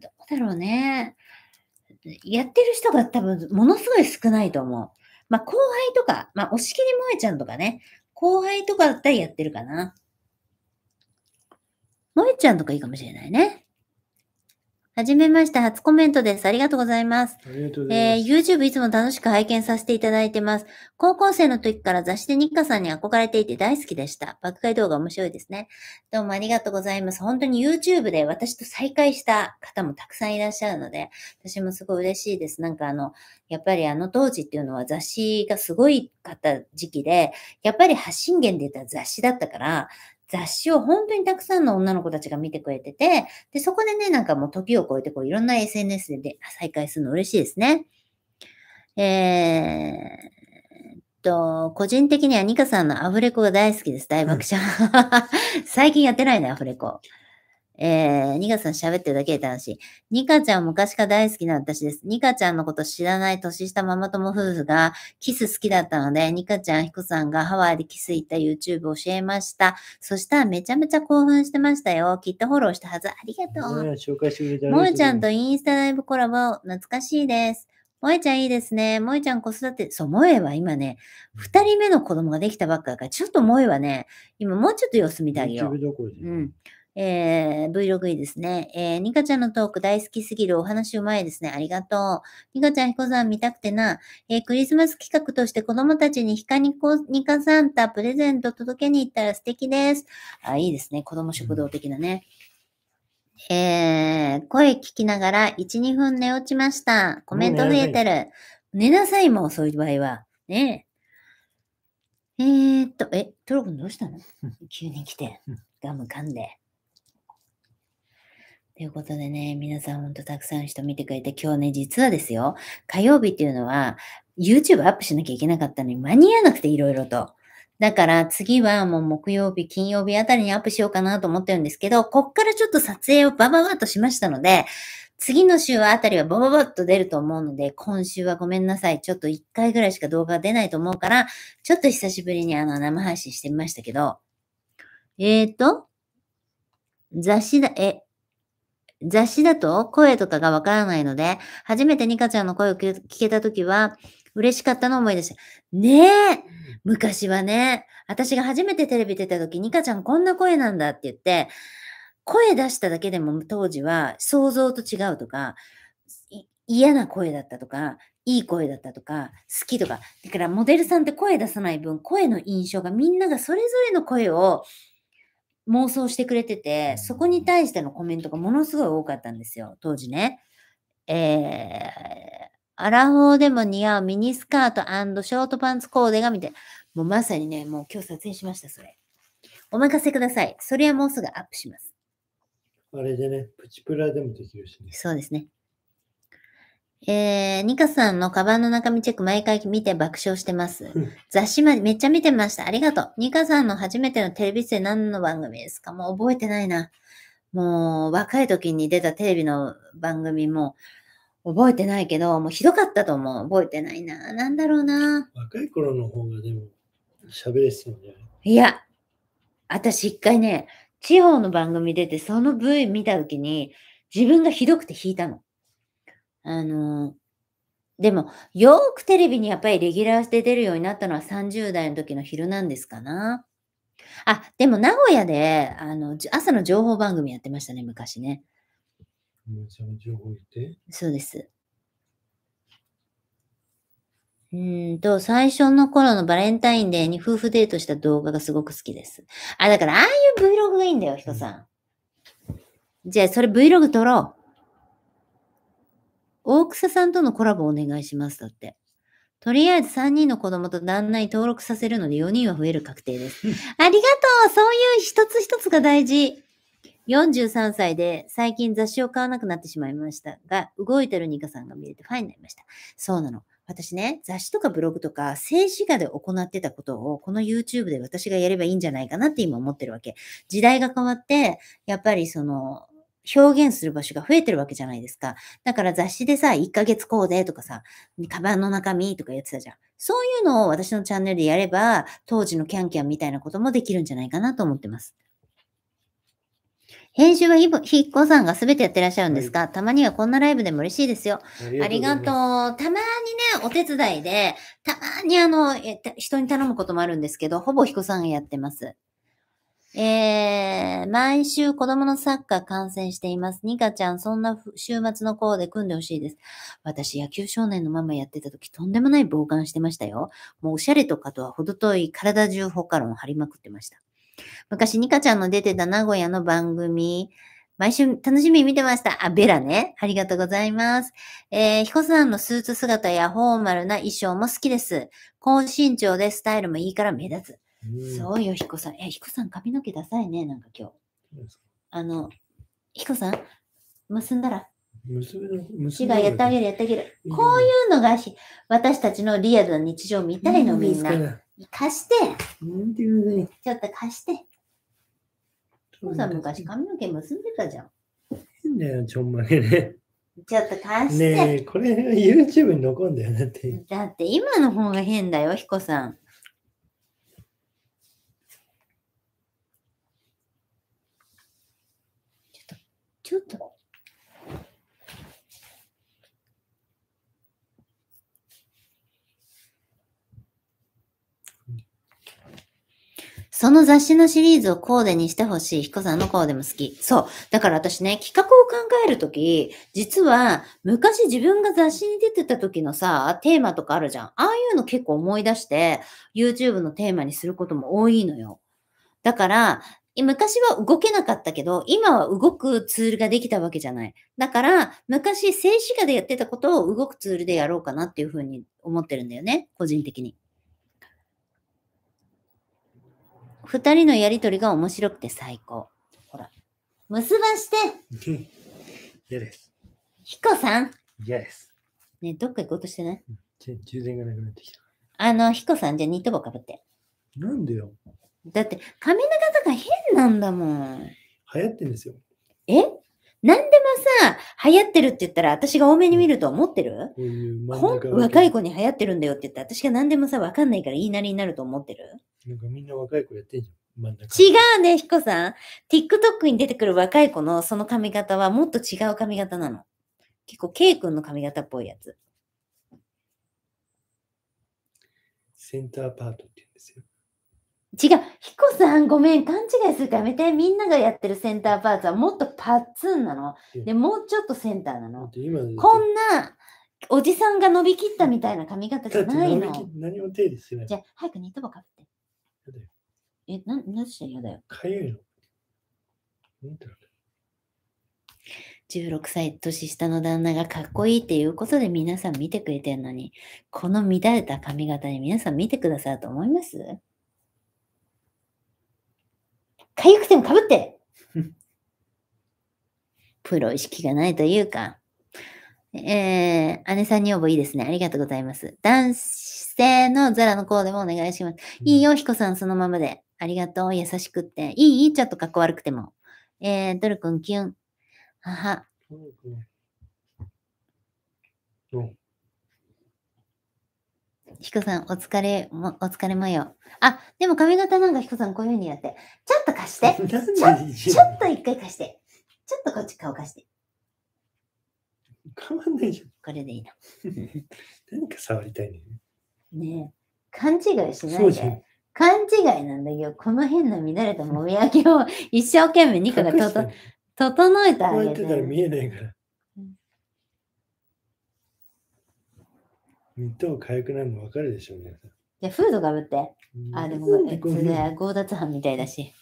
S1: どうだろうね。やってる人が多分、ものすごい少ないと思う。まあ、後輩とか、まあ、押切り萌えちゃんとかね、後輩とかだったらやってるかな。萌えちゃんとかいいかもしれないね。はじめまして、初コメントです。ありがとうございます。ありがとうございます。えー、YouTube いつも楽しく拝見させていただいてます。高校生の時から雑誌で日課さんに憧れていて大好きでした。爆買い動画面白いですね。どうもありがとうございます。本当に YouTube で私と再会した方もたくさんいらっしゃるので、私もすごい嬉しいです。なんかあの、やっぱりあの当時っていうのは雑誌がすごいかった時期で、やっぱり発信源で言った雑誌だったから、雑誌を本当にたくさんの女の子たちが見てくれてて、で、そこでね、なんかもう時を超えて、こう、いろんな SNS でで再開するの嬉しいですね。えー、と、個人的にはニカさんのアフレコが大好きです。大爆笑。最近やってないね、アフレコ。えー、ニカさん喋ってるだけで楽しい。ニカちゃん昔から大好きな私です。ニカちゃんのこと知らない年下ママ友夫婦がキス好きだったので、ニカちゃん、ヒコさんがハワイでキス行った YouTube 教えました。そしたらめちゃめちゃ興奮してましたよ。きっとフォローしたはず。ありがとう。ね、
S2: 紹介してくれて萌えちゃんと
S1: インスタライブコラボ、懐かしいです。萌えちゃんいいですね。萌えちゃん子育て、そう、萌えは今ね、二人目の子供ができたばっかだから、ちょっと萌えはね、今もうちょっと様子見てあげよう。うん。えー、Vlog いいですね。えー、ニカちゃんのトーク大好きすぎるお話うまいですね。ありがとう。ニカちゃん、ヒコさん見たくてな。えー、クリスマス企画として子供たちにヒカニコ、ニカサンタプレゼント届けに行ったら素敵です。あ、いいですね。子供食堂的なね。えー、声聞きながら1、2分寝落ちました。コメント増えてる。寝なさい、もん、そういう場合は。ねえ。えー、っと、え、トロ君どうしたの急に来て、ガム噛んで。ということでね、皆さんほんとたくさん人見てくれて、今日ね、実はですよ、火曜日っていうのは、YouTube アップしなきゃいけなかったのに間に合わなくていろいろと。だから次はもう木曜日、金曜日あたりにアップしようかなと思ってるんですけど、こっからちょっと撮影をバババッとしましたので、次の週あたりはバババッと出ると思うので、今週はごめんなさい。ちょっと1回ぐらいしか動画が出ないと思うから、ちょっと久しぶりにあの生配信してみましたけど、えーと、雑誌だ、え、雑誌だと声とかがわからないので、初めてニカちゃんの声を聞けたときは、嬉しかったのを思い出した。ねえ昔はね、私が初めてテレビ出た時、ニカちゃんこんな声なんだって言って、声出しただけでも当時は想像と違うとか、嫌な声だったとか、いい声だったとか、好きとか。だからモデルさんって声出さない分、声の印象がみんながそれぞれの声を妄想してくれてて、そこに対してのコメントがものすごい多かったんですよ、当時ね。えー、アラフォーでも似合うミニスカートショートパンツコーデが見て、もうまさにね、もう今日撮影しました、それ。お任せください。それはもうすぐアップします。
S2: あれでね、プチプラでもできるしね。
S1: そうですね。えー、ニカさんのカバンの中身チェック毎回見て爆笑してます。雑誌までめっちゃ見てました。ありがとう。ニカさんの初めてのテレビ出演何の番組ですかもう覚えてないな。もう若い時に出たテレビの番組も覚えてないけど、もうひどかったと思う。覚えてないな。なんだろうな。若い頃の方がでも
S2: 喋れそうじゃん
S1: いや、私一回ね、地方の番組出てその V 見た時に自分がひどくて引いたの。あの、でも、よくテレビにやっぱりレギュラーして出るようになったのは30代の時の昼なんですかな。あ、でも名古屋で、あの、朝の情報番組やってましたね、昔ね。そうです。うんと、最初の頃のバレンタインデーに夫婦デートした動画がすごく好きです。あ、だからああいう Vlog がいいんだよ、ヒトさん。じゃあ、それ Vlog 撮ろう。大草さんとのコラボお願いします。だって。とりあえず3人の子供と旦那に登録させるので4人は増える確定です。ありがとうそういう一つ一つが大事 !43 歳で最近雑誌を買わなくなってしまいましたが、動いてるニカさんが見れてファンになりました。そうなの。私ね、雑誌とかブログとか静止画で行ってたことをこの YouTube で私がやればいいんじゃないかなって今思ってるわけ。時代が変わって、やっぱりその表現する場所が増えてるわけじゃないですか。だから雑誌でさ、1ヶ月こうでとかさ、カバンの中身とか言ってたじゃん。そういうのを私のチャンネルでやれば、当時のキャンキャンみたいなこともできるんじゃないかなと思ってます。編集はひっこさんが全てやってらっしゃるんですか、はい、たまにはこんなライブでも嬉しいですよ。ありがとう。たまにね、お手伝いで、たまにあの、人に頼むこともあるんですけど、ほぼひこさんがやってます。えー、毎週子供のサッカー観戦しています。ニカちゃん、そんな週末のコーデ組んでほしいです。私、野球少年のママやってた時、とんでもない傍観してましたよ。もうおしゃれとかとは程遠い体中ホカロン張りまくってました。昔、ニカちゃんの出てた名古屋の番組、毎週楽しみに見てました。あ、ベラね。ありがとうございます。えー、ヒコさんのスーツ姿やフォーマルな衣装も好きです。高身長でスタイルもいいから目立つ。そうよ、彦さん。え、彦さん、髪の毛ダサいね、なんか今日。あの、彦さん、結んだら。娘の、娘がやってあげる、やってあげる。こういうのがし、私たちのリアルな日常見たいの、みんな。貸して。なんていうちょっと貸して。彦さん、昔髪の毛結んでたじゃん。
S2: 変だよ、ちょんまげね。
S1: ちょっと貸
S2: して。ねえ、これ YouTube に残るんだよ、だって。
S1: だって今の方が変だよ、彦さん。ちょっと。その雑誌のシリーズをコーデにしてほしい。彦さんのコーデも好き。そう。だから私ね、企画を考えるとき、実は昔自分が雑誌に出てた時のさ、テーマとかあるじゃん。ああいうの結構思い出して、YouTube のテーマにすることも多いのよ。だから、昔は動けなかったけど、今は動くツールができたわけじゃない。だから、昔静止画でやってたことを動くツールでやろうかなっていうふうに思ってるんだよね、個人的に。二人のやりとりが面白くて最高。ほら。結ばして 嫌です。ひさん嫌です。ねどっか行こうとしてない充電がなくなってきた。あの、ヒコさんじゃニット帽かぶって。なんでよだって、髪の型が変んなんだもん。流行ってんですよ。え何でもさ、流行ってるって言ったら、私が多めに見ると思ってる、うん、若い子に流行ってるんだよって言ったら、私が何でもさ、わかんないから言いなりになると思ってるなんかみんな若い子やってんじゃん。違うね、ヒコさん。TikTok に出てくる若い子のその髪型はもっと違う髪型なの。結構、K 君の髪型っぽいやつ。
S2: センターパートって
S1: 言うんですよ。違う。ヒコさん、ごめん。勘違いするからやめて。みんながやってるセンターパーツはもっとパッツンなの。で、もうちょっとセンターなの。こんな、おじさんが伸びきったみたいな髪型じゃないの。何も手ですよ。じゃあ、早くニット帽かって。え、な、なして嫌だよ。かゆいの。16歳年下の旦那がかっこいいっていうことで皆さん見てくれてるのに、この乱れた髪型に皆さん見てくださると思いますかゆくてもかぶってプロ意識がないというか、えー、姉さんに応募いいですね。ありがとうございます。男性のザラのコーデもお願いします。いいよ、ひこさん、そのままで。ありがとう、優しくって。いいいい、ちょっとかっこ悪くても。えー、ドル君、キュン。はは。うん彦さん、お疲れ、お疲れ模様。あ、でも髪型なんかコさんこういうふうにやって。ちょっと貸して。ちょちょっと一回貸して。ちょっとこっち顔貸して。かまんないじゃん。これでいいな。
S2: 何か触りたいね。
S1: ねえ。勘違いしないで。勘違いなんだけど、この変な乱れたもみあげを一生懸命ニコがとと整えてあげて。こうやってたら見えないから。見ても痒くなるの分かるでしょ、皆さん。じゃフードかぶって。
S2: あ、でも、えっとね、
S1: 強奪犯みたいだし。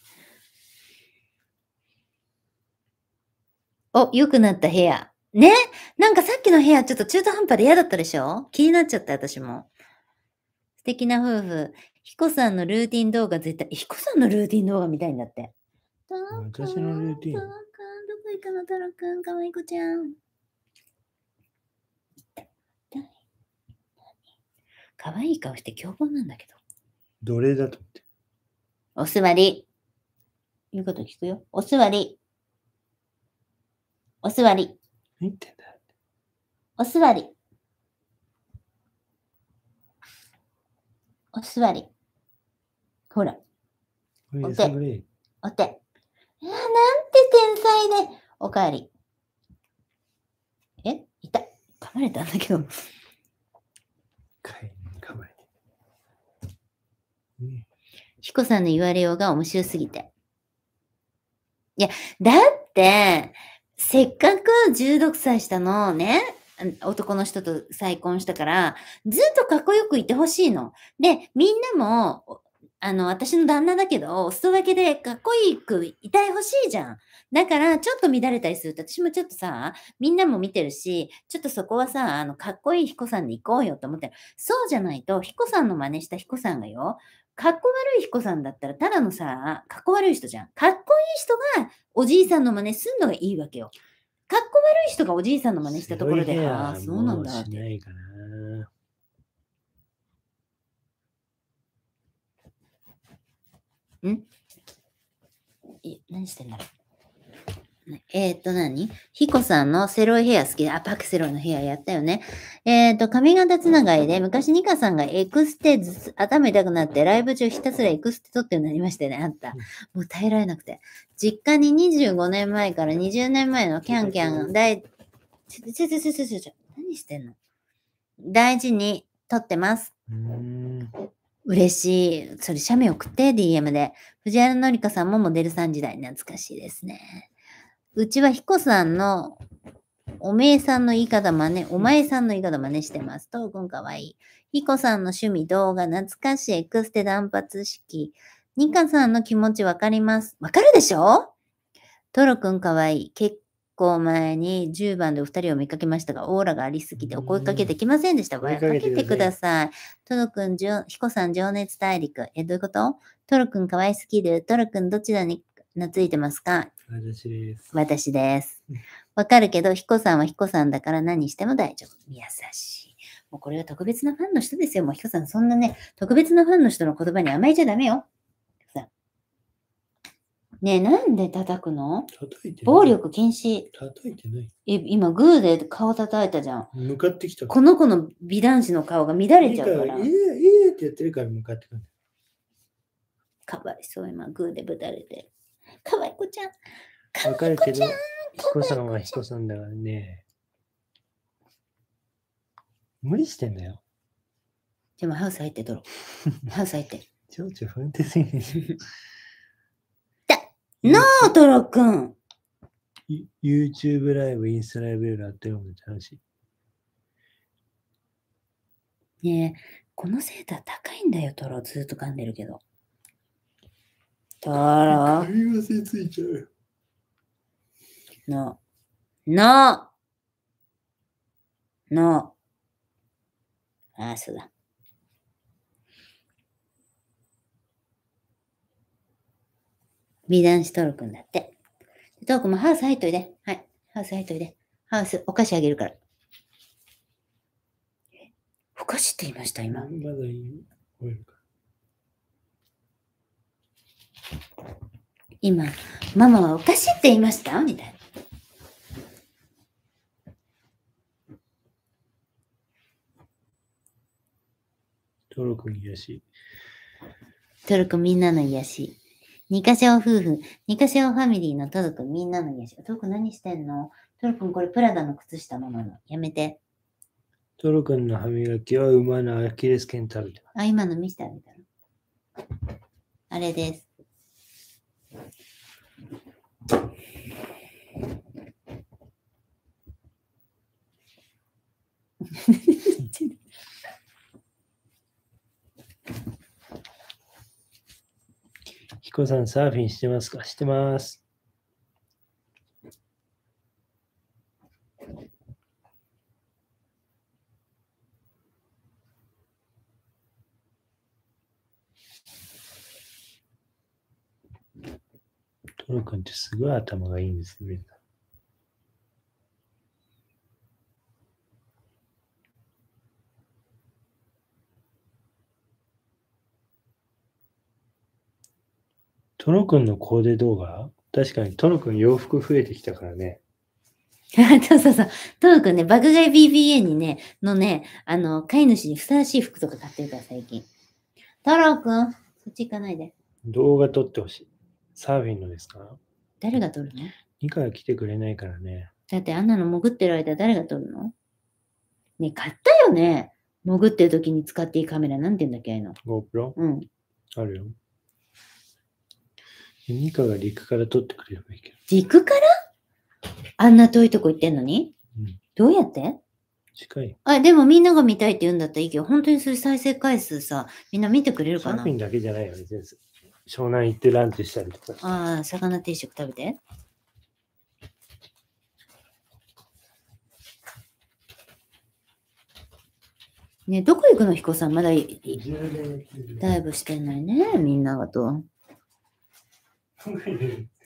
S1: お、良くなった部屋。ねなんかさっきの部屋ちょっと中途半端で嫌だったでしょ気になっちゃった私も。素敵な夫婦。ヒコさんのルーティン動画絶対、ヒコさんのルーティン動画見たいんだって。私のルーティン。どこ行くの太郎くん、かわいこちゃん。可愛い顔して凶暴なんだけど。奴隷だと思って。お座り。言うこと聞くよ。お座り。お座り。何言ってんだお座り。お座り。ほら。お手。お手。あ、や、なんて天才で。おかえり。えいた。噛まれたんだけど。かえり。ヒコさんの言われようが面白すぎて。いや、だって、せっかく16歳下のね、男の人と再婚したから、ずっとかっこよくいてほしいの。で、みんなも、あの、私の旦那だけど、お裾分けでかっこいいくいたいほしいじゃん。だから、ちょっと乱れたりすると、私もちょっとさ、みんなも見てるし、ちょっとそこはさ、あの、かっこいい彦さんで行こうよと思ってる。そうじゃないと、彦さんの真似した彦さんがよ、かっこ悪い彦さんだったら、ただのさ、かっこ悪い人じゃん。かっこいい人がおじいさんの真似すんのがいいわけよ。かっこ悪い人がおじいさんの真似したところで、ああ、そうなんだって。ん何してんだろうえっ、と、と何、ヒコさんのセロイヘア好きで、あ、パクセロイのヘアやったよね。えっ、と、髪型つながりで、昔ニカさんがエクステず頭痛くなって、ライブ中ひたすらエクステ取ってなりましたね、あんた。もう耐えられなくて。実家に25年前から20年前のキャンキャン、大、ちょちょちょちょちょ何してんの大事に取ってます。嬉しい。それ、写メ送って、DM で。藤原紀香さんもモデルさん時代懐かしいですね。うちは彦さんのおめえさんの言い方真似、お前さんの言い方真似してます。とうくんかわいい。ひこさんの趣味、動画、懐かしい、エクステ断髪式。にかさんの気持ちわかります。わかるでしょとろくんかわいい。結構前に10番でお二人を見かけましたが、オーラがありすぎてお声かけできませんでした。声かけてください。とろくん、ひこさん、情熱大陸。え、どういうこととろくんかわいすぎる。とろくん、どちらに懐いてますか
S2: 私です。
S1: 私です。わかるけど、彦さんは彦さんだから何しても大丈夫。優しい。もうこれは特別なファンの人ですよ。もう彦さん、そんなね、特別なファンの人の言葉に甘えちゃダメよ。ねえ、なんで叩くの暴力禁止。叩いてない。え、今、グーで顔叩いたじゃん。向かってきた。この子の美男子の顔が乱れちゃうから。ええ、ええってやってるから向かってくる。かわいそう、今、グーでぶたれて。かわいこ
S2: ちゃん。かわいこちゃさんは彦さんだからね。
S1: 無理してんだよ。でもハウス入ってとロ。ハウス入って。情不安定すぎなトロくん。
S2: YouTube ライブ、インスタライブよりあってる楽しい。
S1: ねえ、このセーター高いんだよ、トロ。ずっと噛んでるけど。たら。首汗ついちゃう。の、の、の、あ、そうだ。美男子トルくんだって。トークもハウス入っといで。はい。ハウス入っといで。ハウス、お菓子あげるから。お菓子って言いました、今。まだいい。今、ママはおかしいって言いましたみたいな。
S2: 登録に癒し。
S1: 登録みんなの癒し。ニカセオ夫婦、ニカセオファミリーのトドくみんなの癒し。トドく何してんのトドくこれプラダの靴下ママの。やめて。
S2: トドくの歯磨きは馬のアキレス腱食べて
S1: ます。あ、今の見せてあげたの。あれです。
S2: ヒコさん、サーフィンしてますかしてます。トロ君ってすごい頭がいいんですね、トロ君のコーデ動画確かにトロ君洋服増えてきたからね。
S1: そうそうそう。トロ君ね、爆買い BBA にね、のね、あの、飼い主にふさわしい服とか買ってるから最近。トロ君、そっち行かないで。
S2: 動画撮ってほしい。サーフィンのですか
S1: 誰が撮るのニカが来てくれないからね。だってあんなの潜ってる間誰が撮るのね買ったよね。潜ってる時に使っていいカメラなんて言うんだっけあの。GoPro? うん。あるよ。
S2: ニカが陸から撮ってくれればいいけ
S1: ど。陸からあんな遠いとこ行ってんのに、うん、どうやって近い。あ、でもみんなが見たいって言うんだったらいいけど、本当にそれ再生回数さ、みんな見てくれるかなサーフィン
S2: だけじゃないよね、全然。湘南行ってランチしたりとか。
S1: ああ、魚定食食べて。ねどこ行くの、彦さん。まだだ
S2: い
S1: ぶしてないね、みんながと。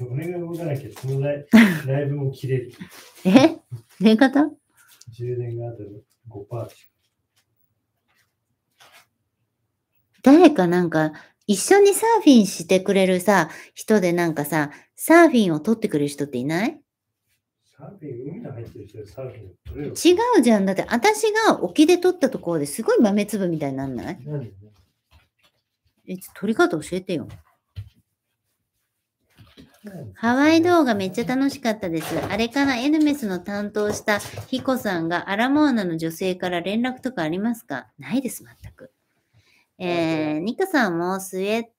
S2: 俺が動かなきゃ、ライブも切れる。
S1: え寝方
S2: 充電があと5%。
S1: 誰かなんか一緒にサーフィンしてくれるさ、人でなんかさ、サーフィンを取ってくれる人っていない
S2: サーフィン、海の入ってる人でサーフィン撮れる違
S1: うじゃん。だって、私が沖で取ったところですごい豆粒みたいになんない何え、撮り方教えてよ。ハワイ動画めっちゃ楽しかったです。あれからエルメスの担当したヒコさんがアラモーナの女性から連絡とかありますかないです、全く。えー、ニカさんもスウェット、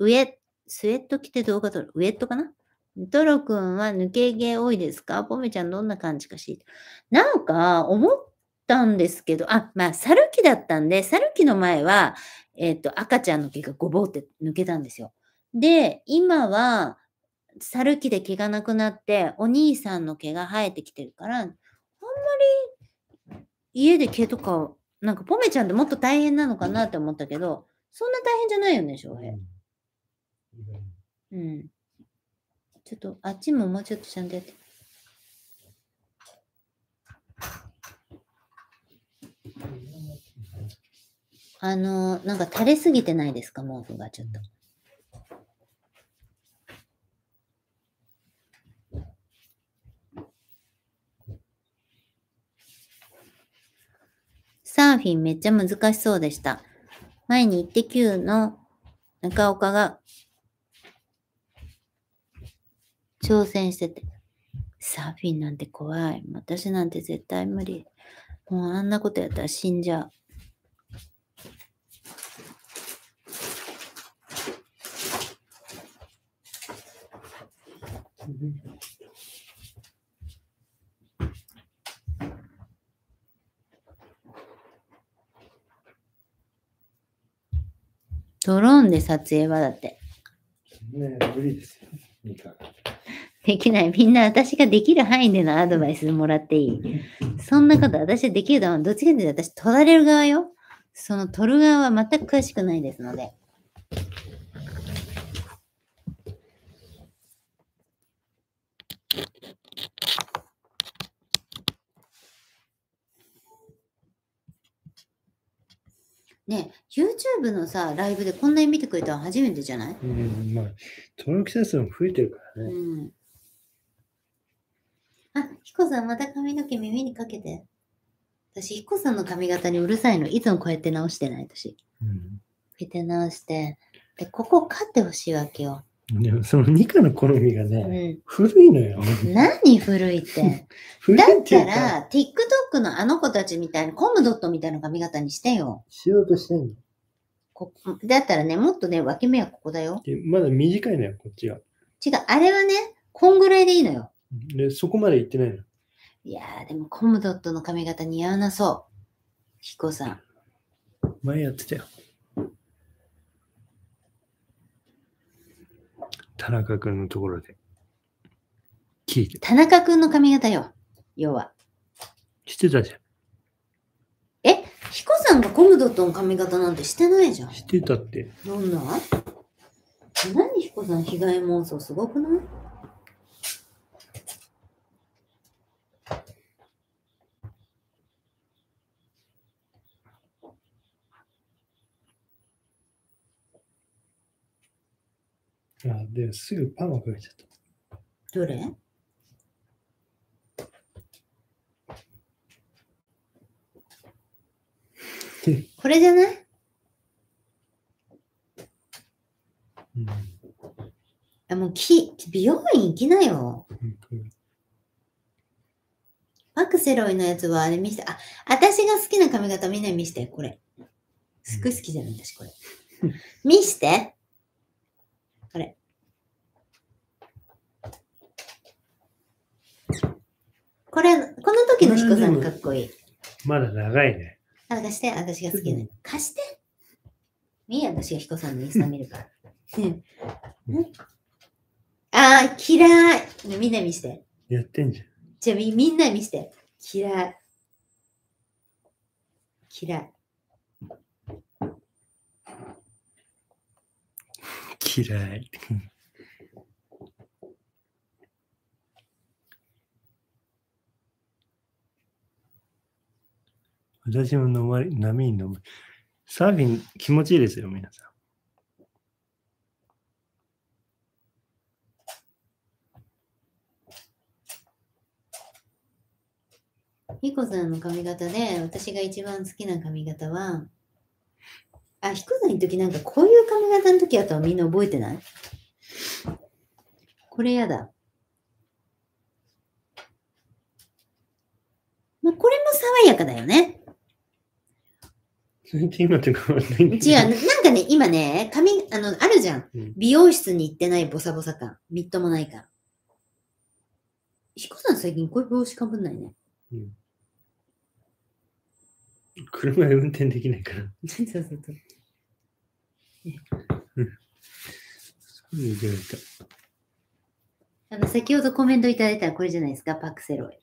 S1: ウェッスウェット着て動画撮る。ウェットかなトロ君は抜け毛多いですかポメちゃんどんな感じかしなんか思ったんですけど、あ、まあ、サルキだったんで、サルキの前は、えっ、ー、と、赤ちゃんの毛がごぼうって抜けたんですよ。で、今は、サルキで毛がなくなって、お兄さんの毛が生えてきてるから、あんまり家で毛とかなんかポメちゃんってもっと大変なのかなって思ったけど、そんな大変じゃないよね、翔平。うん。ちょっと、あっちももうちょっとちゃんとやって。あの、なんか垂れすぎてないですか、毛布がちょっと。サーフィンめっちゃ難しそうでした。前にイって Q の中岡が挑戦してて、サーフィンなんて怖い。私なんて絶対無理。もうあんなことやったら死んじゃう。んで撮影はだって。
S2: ね無理ですよ。
S1: できない。みんな私ができる範囲でのアドバイスもらっていい。そんなこと私はできるだろう。どっちかというと私取られる側よ。その取る側は全く詳しくないですので。ライブのさ、ライブでこんなに見てくれたの初めてじゃない
S2: うん、まあ、登録者数も増えてるか
S1: らね。うん。あ、ヒコさんまた髪の毛耳にかけて。私、ヒコさんの髪型にうるさいの。いつもこうやって直してない、私。うん。こうやって直して。で、ここカってほしいわけよ。
S2: でもそのニカの好みがね、
S1: うん、古いのよ。何古いって。古いってだったら、TikTok のあの子たちみたいに、コムドットみたいな髪型にしてよ。しようとしてんのこだったらね、もっとね、分け目はここだよ。まだ短いのよ、こっちが。違う、あれはね、こんぐらいでいいのよ。で、そこまで行ってないの。いやー、でもコムドットの髪型似合わなそう。こさん。前やってたよ。
S2: 田中君のところで聞いて。
S1: 田中君の髪型よ、要は。してたじゃん。ヒコさんがコムドットの髪型なんてしてないじゃん。
S2: してたって。
S1: どんな何ヒコさん被害妄想すごくない
S2: あ、で、すぐパーマかけちゃった。ど
S1: れ これじゃない、うん、もうき美容院行きなよ。アクセロイのやつはあれ見せて。あ、私が好きな髪型みんな見せて、これ。すくごい好きじゃない、私これ。見して。これ。これ、この時の彦さんかっこいい。
S2: まだ長いね。
S1: あ、貸して、私が好きなの。貸してい私が彦さんのインスタ見るから。あー、嫌い。みんな見して。やってんじゃん。じゃあみみんな見して。嫌い。嫌い。
S2: 嫌い。私も飲まれ、波に飲む。サーフィン気持ちいいですよ、皆さん。
S1: ひこさんの髪型で私が一番好きな髪型はあひこさんの時なんかこういう髪型の時やったらみんな覚えてないこれやだ。まあ、これも爽やかだよね。
S2: 最近今って変わんないん違う、な
S1: んかね、今ね、髪、あの、あるじゃん。うん美容室に行ってないボサボサ感。みっともない感。彦さん最近こういう帽子かぶんないね。
S2: 車で運転できないから。
S1: そうそうそう。そういう意味あの、先ほどコメントいただいたらこれじゃないですか、パクセロイ。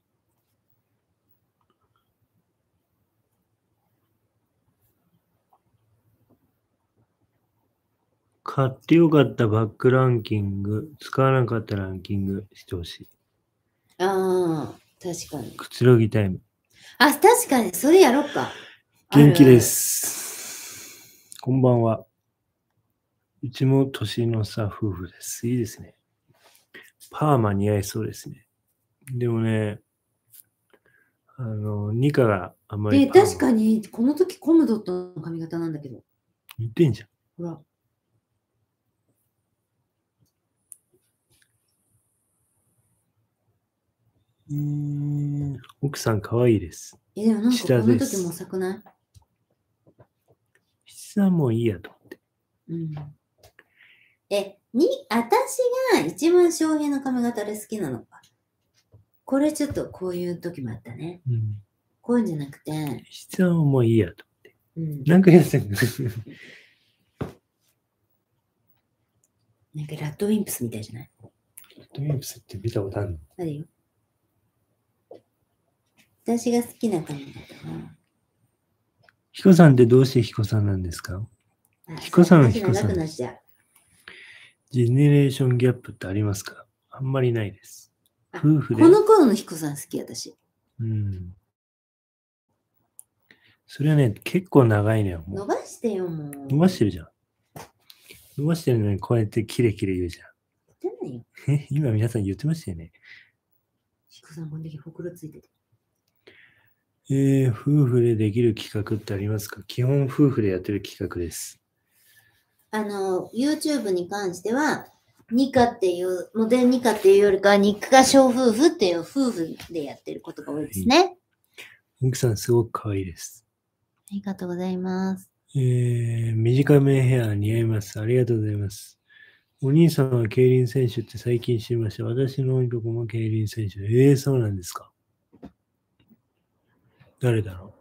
S2: 買ってよかったバックランキング、使わなかったランキングしてほしい。
S1: ああ、確かに。く
S2: つろぎタイム。
S1: あ、確かに、それやろっか。元気で
S2: す。こんばんは。うちも年の差夫婦です。いいですね。パーマ似合いそうですね。でもね、あの、ニカがあんまり。え、確
S1: かに、この時コムドットの髪型なんだけど。似てんじゃん。ほら。
S2: うん奥さん可愛いです。え、でもなんかこの時も咲くない質はもういいやと思って。
S1: うん。え、に、私が一番翔平の髪型で好きなのか。これちょっとこういう時もあったね。うん、こういうんじゃなくて。
S2: 質はもういいやと思って。うん、なんかやせん な
S1: んかラッドウィンプスみたいじゃないラッドウィンプスって見たことあるのあるよ。私が好きな髪型は。
S2: 彦さんってどうして彦さんなんですか彦さんは彦さん。ジェネレーションギャップってありますかあんまりないです。夫婦で。この
S1: 頃の彦さん好き、私。
S2: うん。それはね、結構長いの、ね、よ。伸
S1: ばしてよ、もう。伸ばし
S2: てるじゃん。伸ばしてるのに、こうやってキレキレ言うじゃん。言ってないよ。今皆さん言ってましたよね。
S1: 彦さん、この時ほくろついてて。
S2: えー、夫婦でできる企画ってありますか基本夫婦でやってる企画です。
S1: あの、YouTube に関しては、ニカっていう、モデルニカっていうよりかは、ニカ小夫婦っていう夫婦でやってることが多いですね。は
S2: い、奥さんすごく可愛いです。
S1: ありがとうございます。
S2: えー、短めヘア似合います。ありがとうございます。お兄さんは競輪選手って最近知りました。私のいとこも競輪選手。ええー、そうなんですか。誰だろう。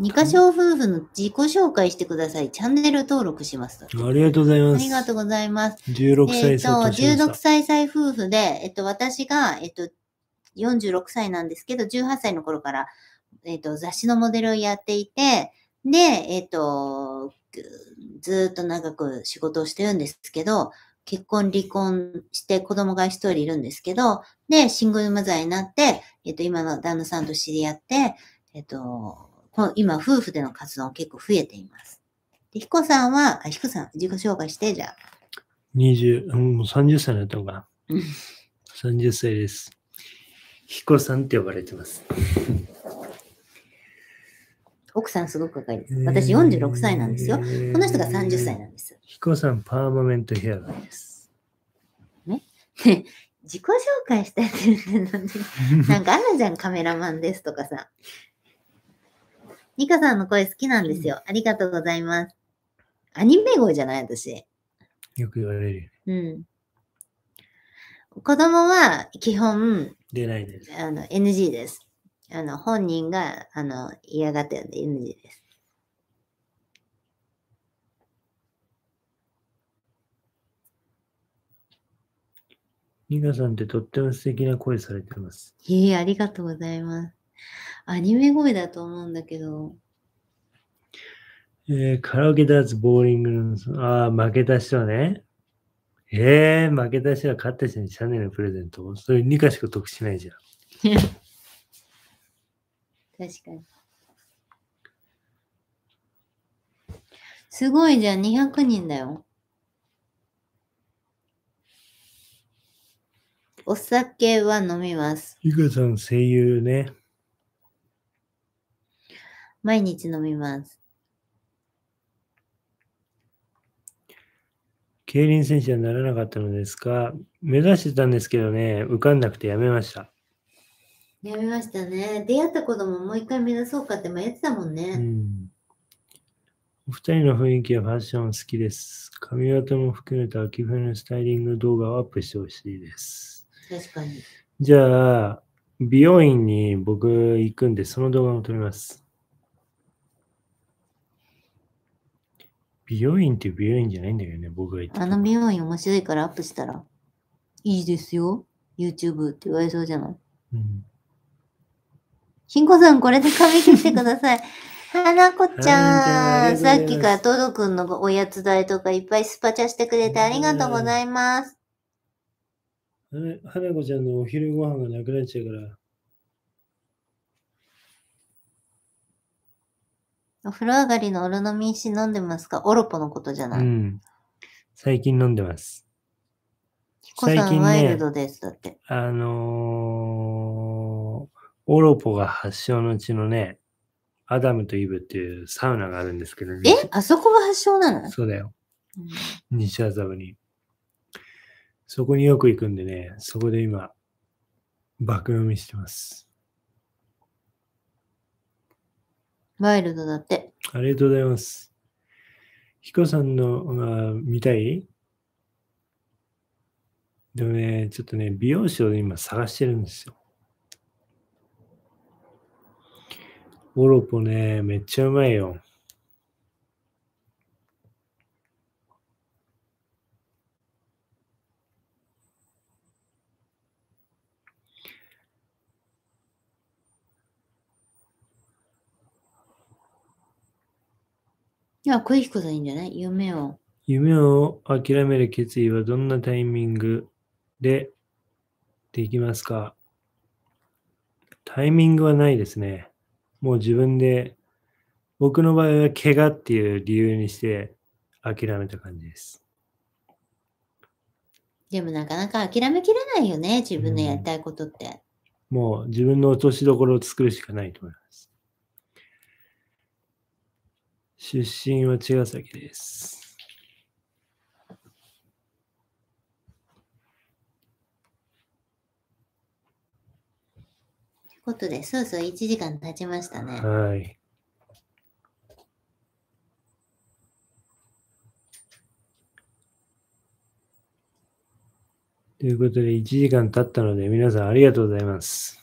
S1: 二箇所夫婦の自己紹介してください。チャンネル登録します。ありがとうございます。ありがとうございます。16え歳っ、と、佐藤16歳歳夫婦で、えっと、私が、えっと、46歳なんですけど、18歳の頃から、えっと、雑誌のモデルをやっていて、で、えっと、ずーっと長く仕事をしてるんですけど、結婚、離婚して子供が一人いるんですけど、で、シングルマザーになって、えっと、今の旦那さんと知り合って、えっと、今、夫婦での活動結構増えています。で、ヒコさんは、ヒコさん、自己紹介して、じゃあ。
S2: 20、もう30歳のやったのかな。30歳です。ヒコさんって呼ばれてます。
S1: 奥さんすごく若いです。私46歳なんですよ。この人が30歳なんです。
S2: ヒコさん、パーマメントヘアなんです。
S1: ね自己紹介したって言って なんかあるじゃん、カメラマンですとかさ。ニカさんの声好きなんですよ。ありがとうございます。アニメ声じゃない私。
S2: よく言われる。
S1: うん。子供は基本、出ないです。あの、NG です。あの、本人が、あの、嫌がってるんで NG です。
S2: ニカさんってとっても素敵な声されてます。
S1: いえ、ありがとうございます。アニメ声だと思うんだけど。
S2: えー、カラオケダーツ、ボーリングああ、負けた人はね。ええー、負けた人は勝った人にチャンネルプレゼント。それ2かしか得しないじゃん。
S1: 確かに。すごいじゃん、200人だよ。お酒は飲みます。
S2: ゆかさん、声優ね。
S1: 毎日飲みます。
S2: 競輪選手はならなかったのですか目指してたんですけどね、受かんなくてやめました。
S1: やめましたね。出会った子供もう一回目指そうかって迷ってたもんね。う
S2: ん、お二人の雰囲気やファッション好きです。髪型も含めた秋冬のスタイリング動画をアップしてほしいです。確かに。じゃあ、美容院に僕行くんで、その動画も撮ります。美容院って美容院じゃないんだけどね、僕が言って
S1: た。あの美容院面白いからアップしたら、いいですよ、YouTube って言われそうじゃない。うん。ひンコさん、これで髪切ってください。花子ちゃん、さっきからトドくんのおやつ代とかいっぱいスパチャしてくれてありがとうございます。
S2: 花子ちゃんのお昼ご飯がなくなっちゃうから、
S1: お風呂上がりのオロナミン飲んでますかオロポのことじゃない。う
S2: ん。最近飲んでます。
S1: ヒコさん、ワイルドです。だっ
S2: て。あのー、オロポが発祥のうちのね、アダムとイブっていうサウナがあるんですけど、ね、え
S1: あそこが発祥なのそうだよ。う
S2: ん、西麻布に。そこによく行くんでね、そこで今、爆読みしてます。
S1: ワイルドだって。
S2: ありがとうございます。ヒコさんのあ見たいでもね、ちょっとね、美容師を今探してるんですよ。オロポね、めっちゃうまいよ。
S1: ゃあ食いこいいんじゃない夢を。
S2: 夢を諦める決意はどんなタイミングでできますかタイミングはないですね。もう自分で、僕の場合は怪我っていう理由にして諦めた感じで
S1: す。でもなかなか諦めきれないよね、自分のやりたいことって。
S2: うん、もう自分の落としどころを作るしかないと思います。出身は茅ヶ崎です。と
S1: いうことで、そうそう1時間経ちましたね。はい。
S2: ということで、1時間経ったので、皆さんありがとうございます。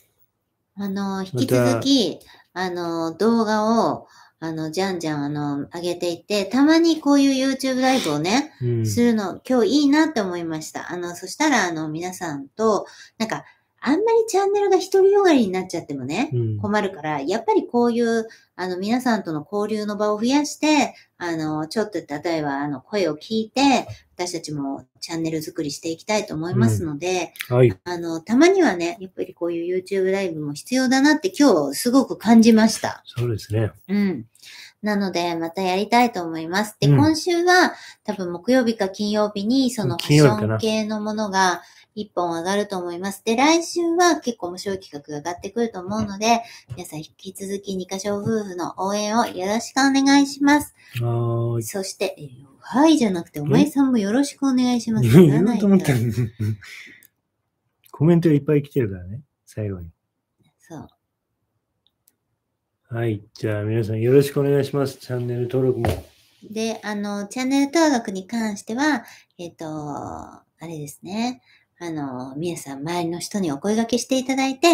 S1: あの、引き続き、あの、動画を、あの、じゃんじゃん、あの、上げていて、たまにこういう YouTube ライブをね、うん、するの、今日いいなって思いました。あの、そしたら、あの、皆さんと、なんか、あんまりチャンネルが独りよがりになっちゃってもね、困るから、やっぱりこういう、あの、皆さんとの交流の場を増やして、あの、ちょっと、例えば、あの、声を聞いて、私たちもチャンネル作りしていきたいと思いますので、うんはい、あの、たまにはね、やっぱりこういう YouTube ライブも必要だなって今日すごく感じました。
S2: そうですね。
S1: うん。なので、またやりたいと思います。で、うん、今週は、多分木曜日か金曜日に、そのファッション系のものが、一本上がると思います。で、来週は結構面白い企画が上がってくると思うので、皆さん引き続き二箇所夫婦の応援をよろしくお願いします。はい。そして、はいじゃなくて、お前さんもよろしくお願いします。言わないと思った。
S2: コメントいっぱい来てるからね、最後に。そう。はい。じゃあ皆さんよろしくお願いします。チャンネル登録も。
S1: で、あの、チャンネル登録に関しては、えっ、ー、と、あれですね。あの、皆さん周りの人にお声掛けしていただいて、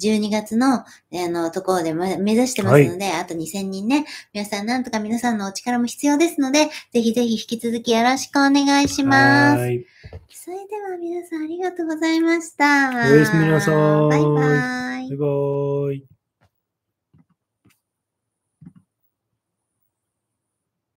S1: 12月の、あの、ところで、目指してますので、はい、あと2000人ね、皆さんなんとか皆さんのお力も必要ですので、ぜひぜひ引き続きよろしくお願いします。それでは皆さんありがとうございました。おやすみなさい。バイバイ。バイ
S2: バイ。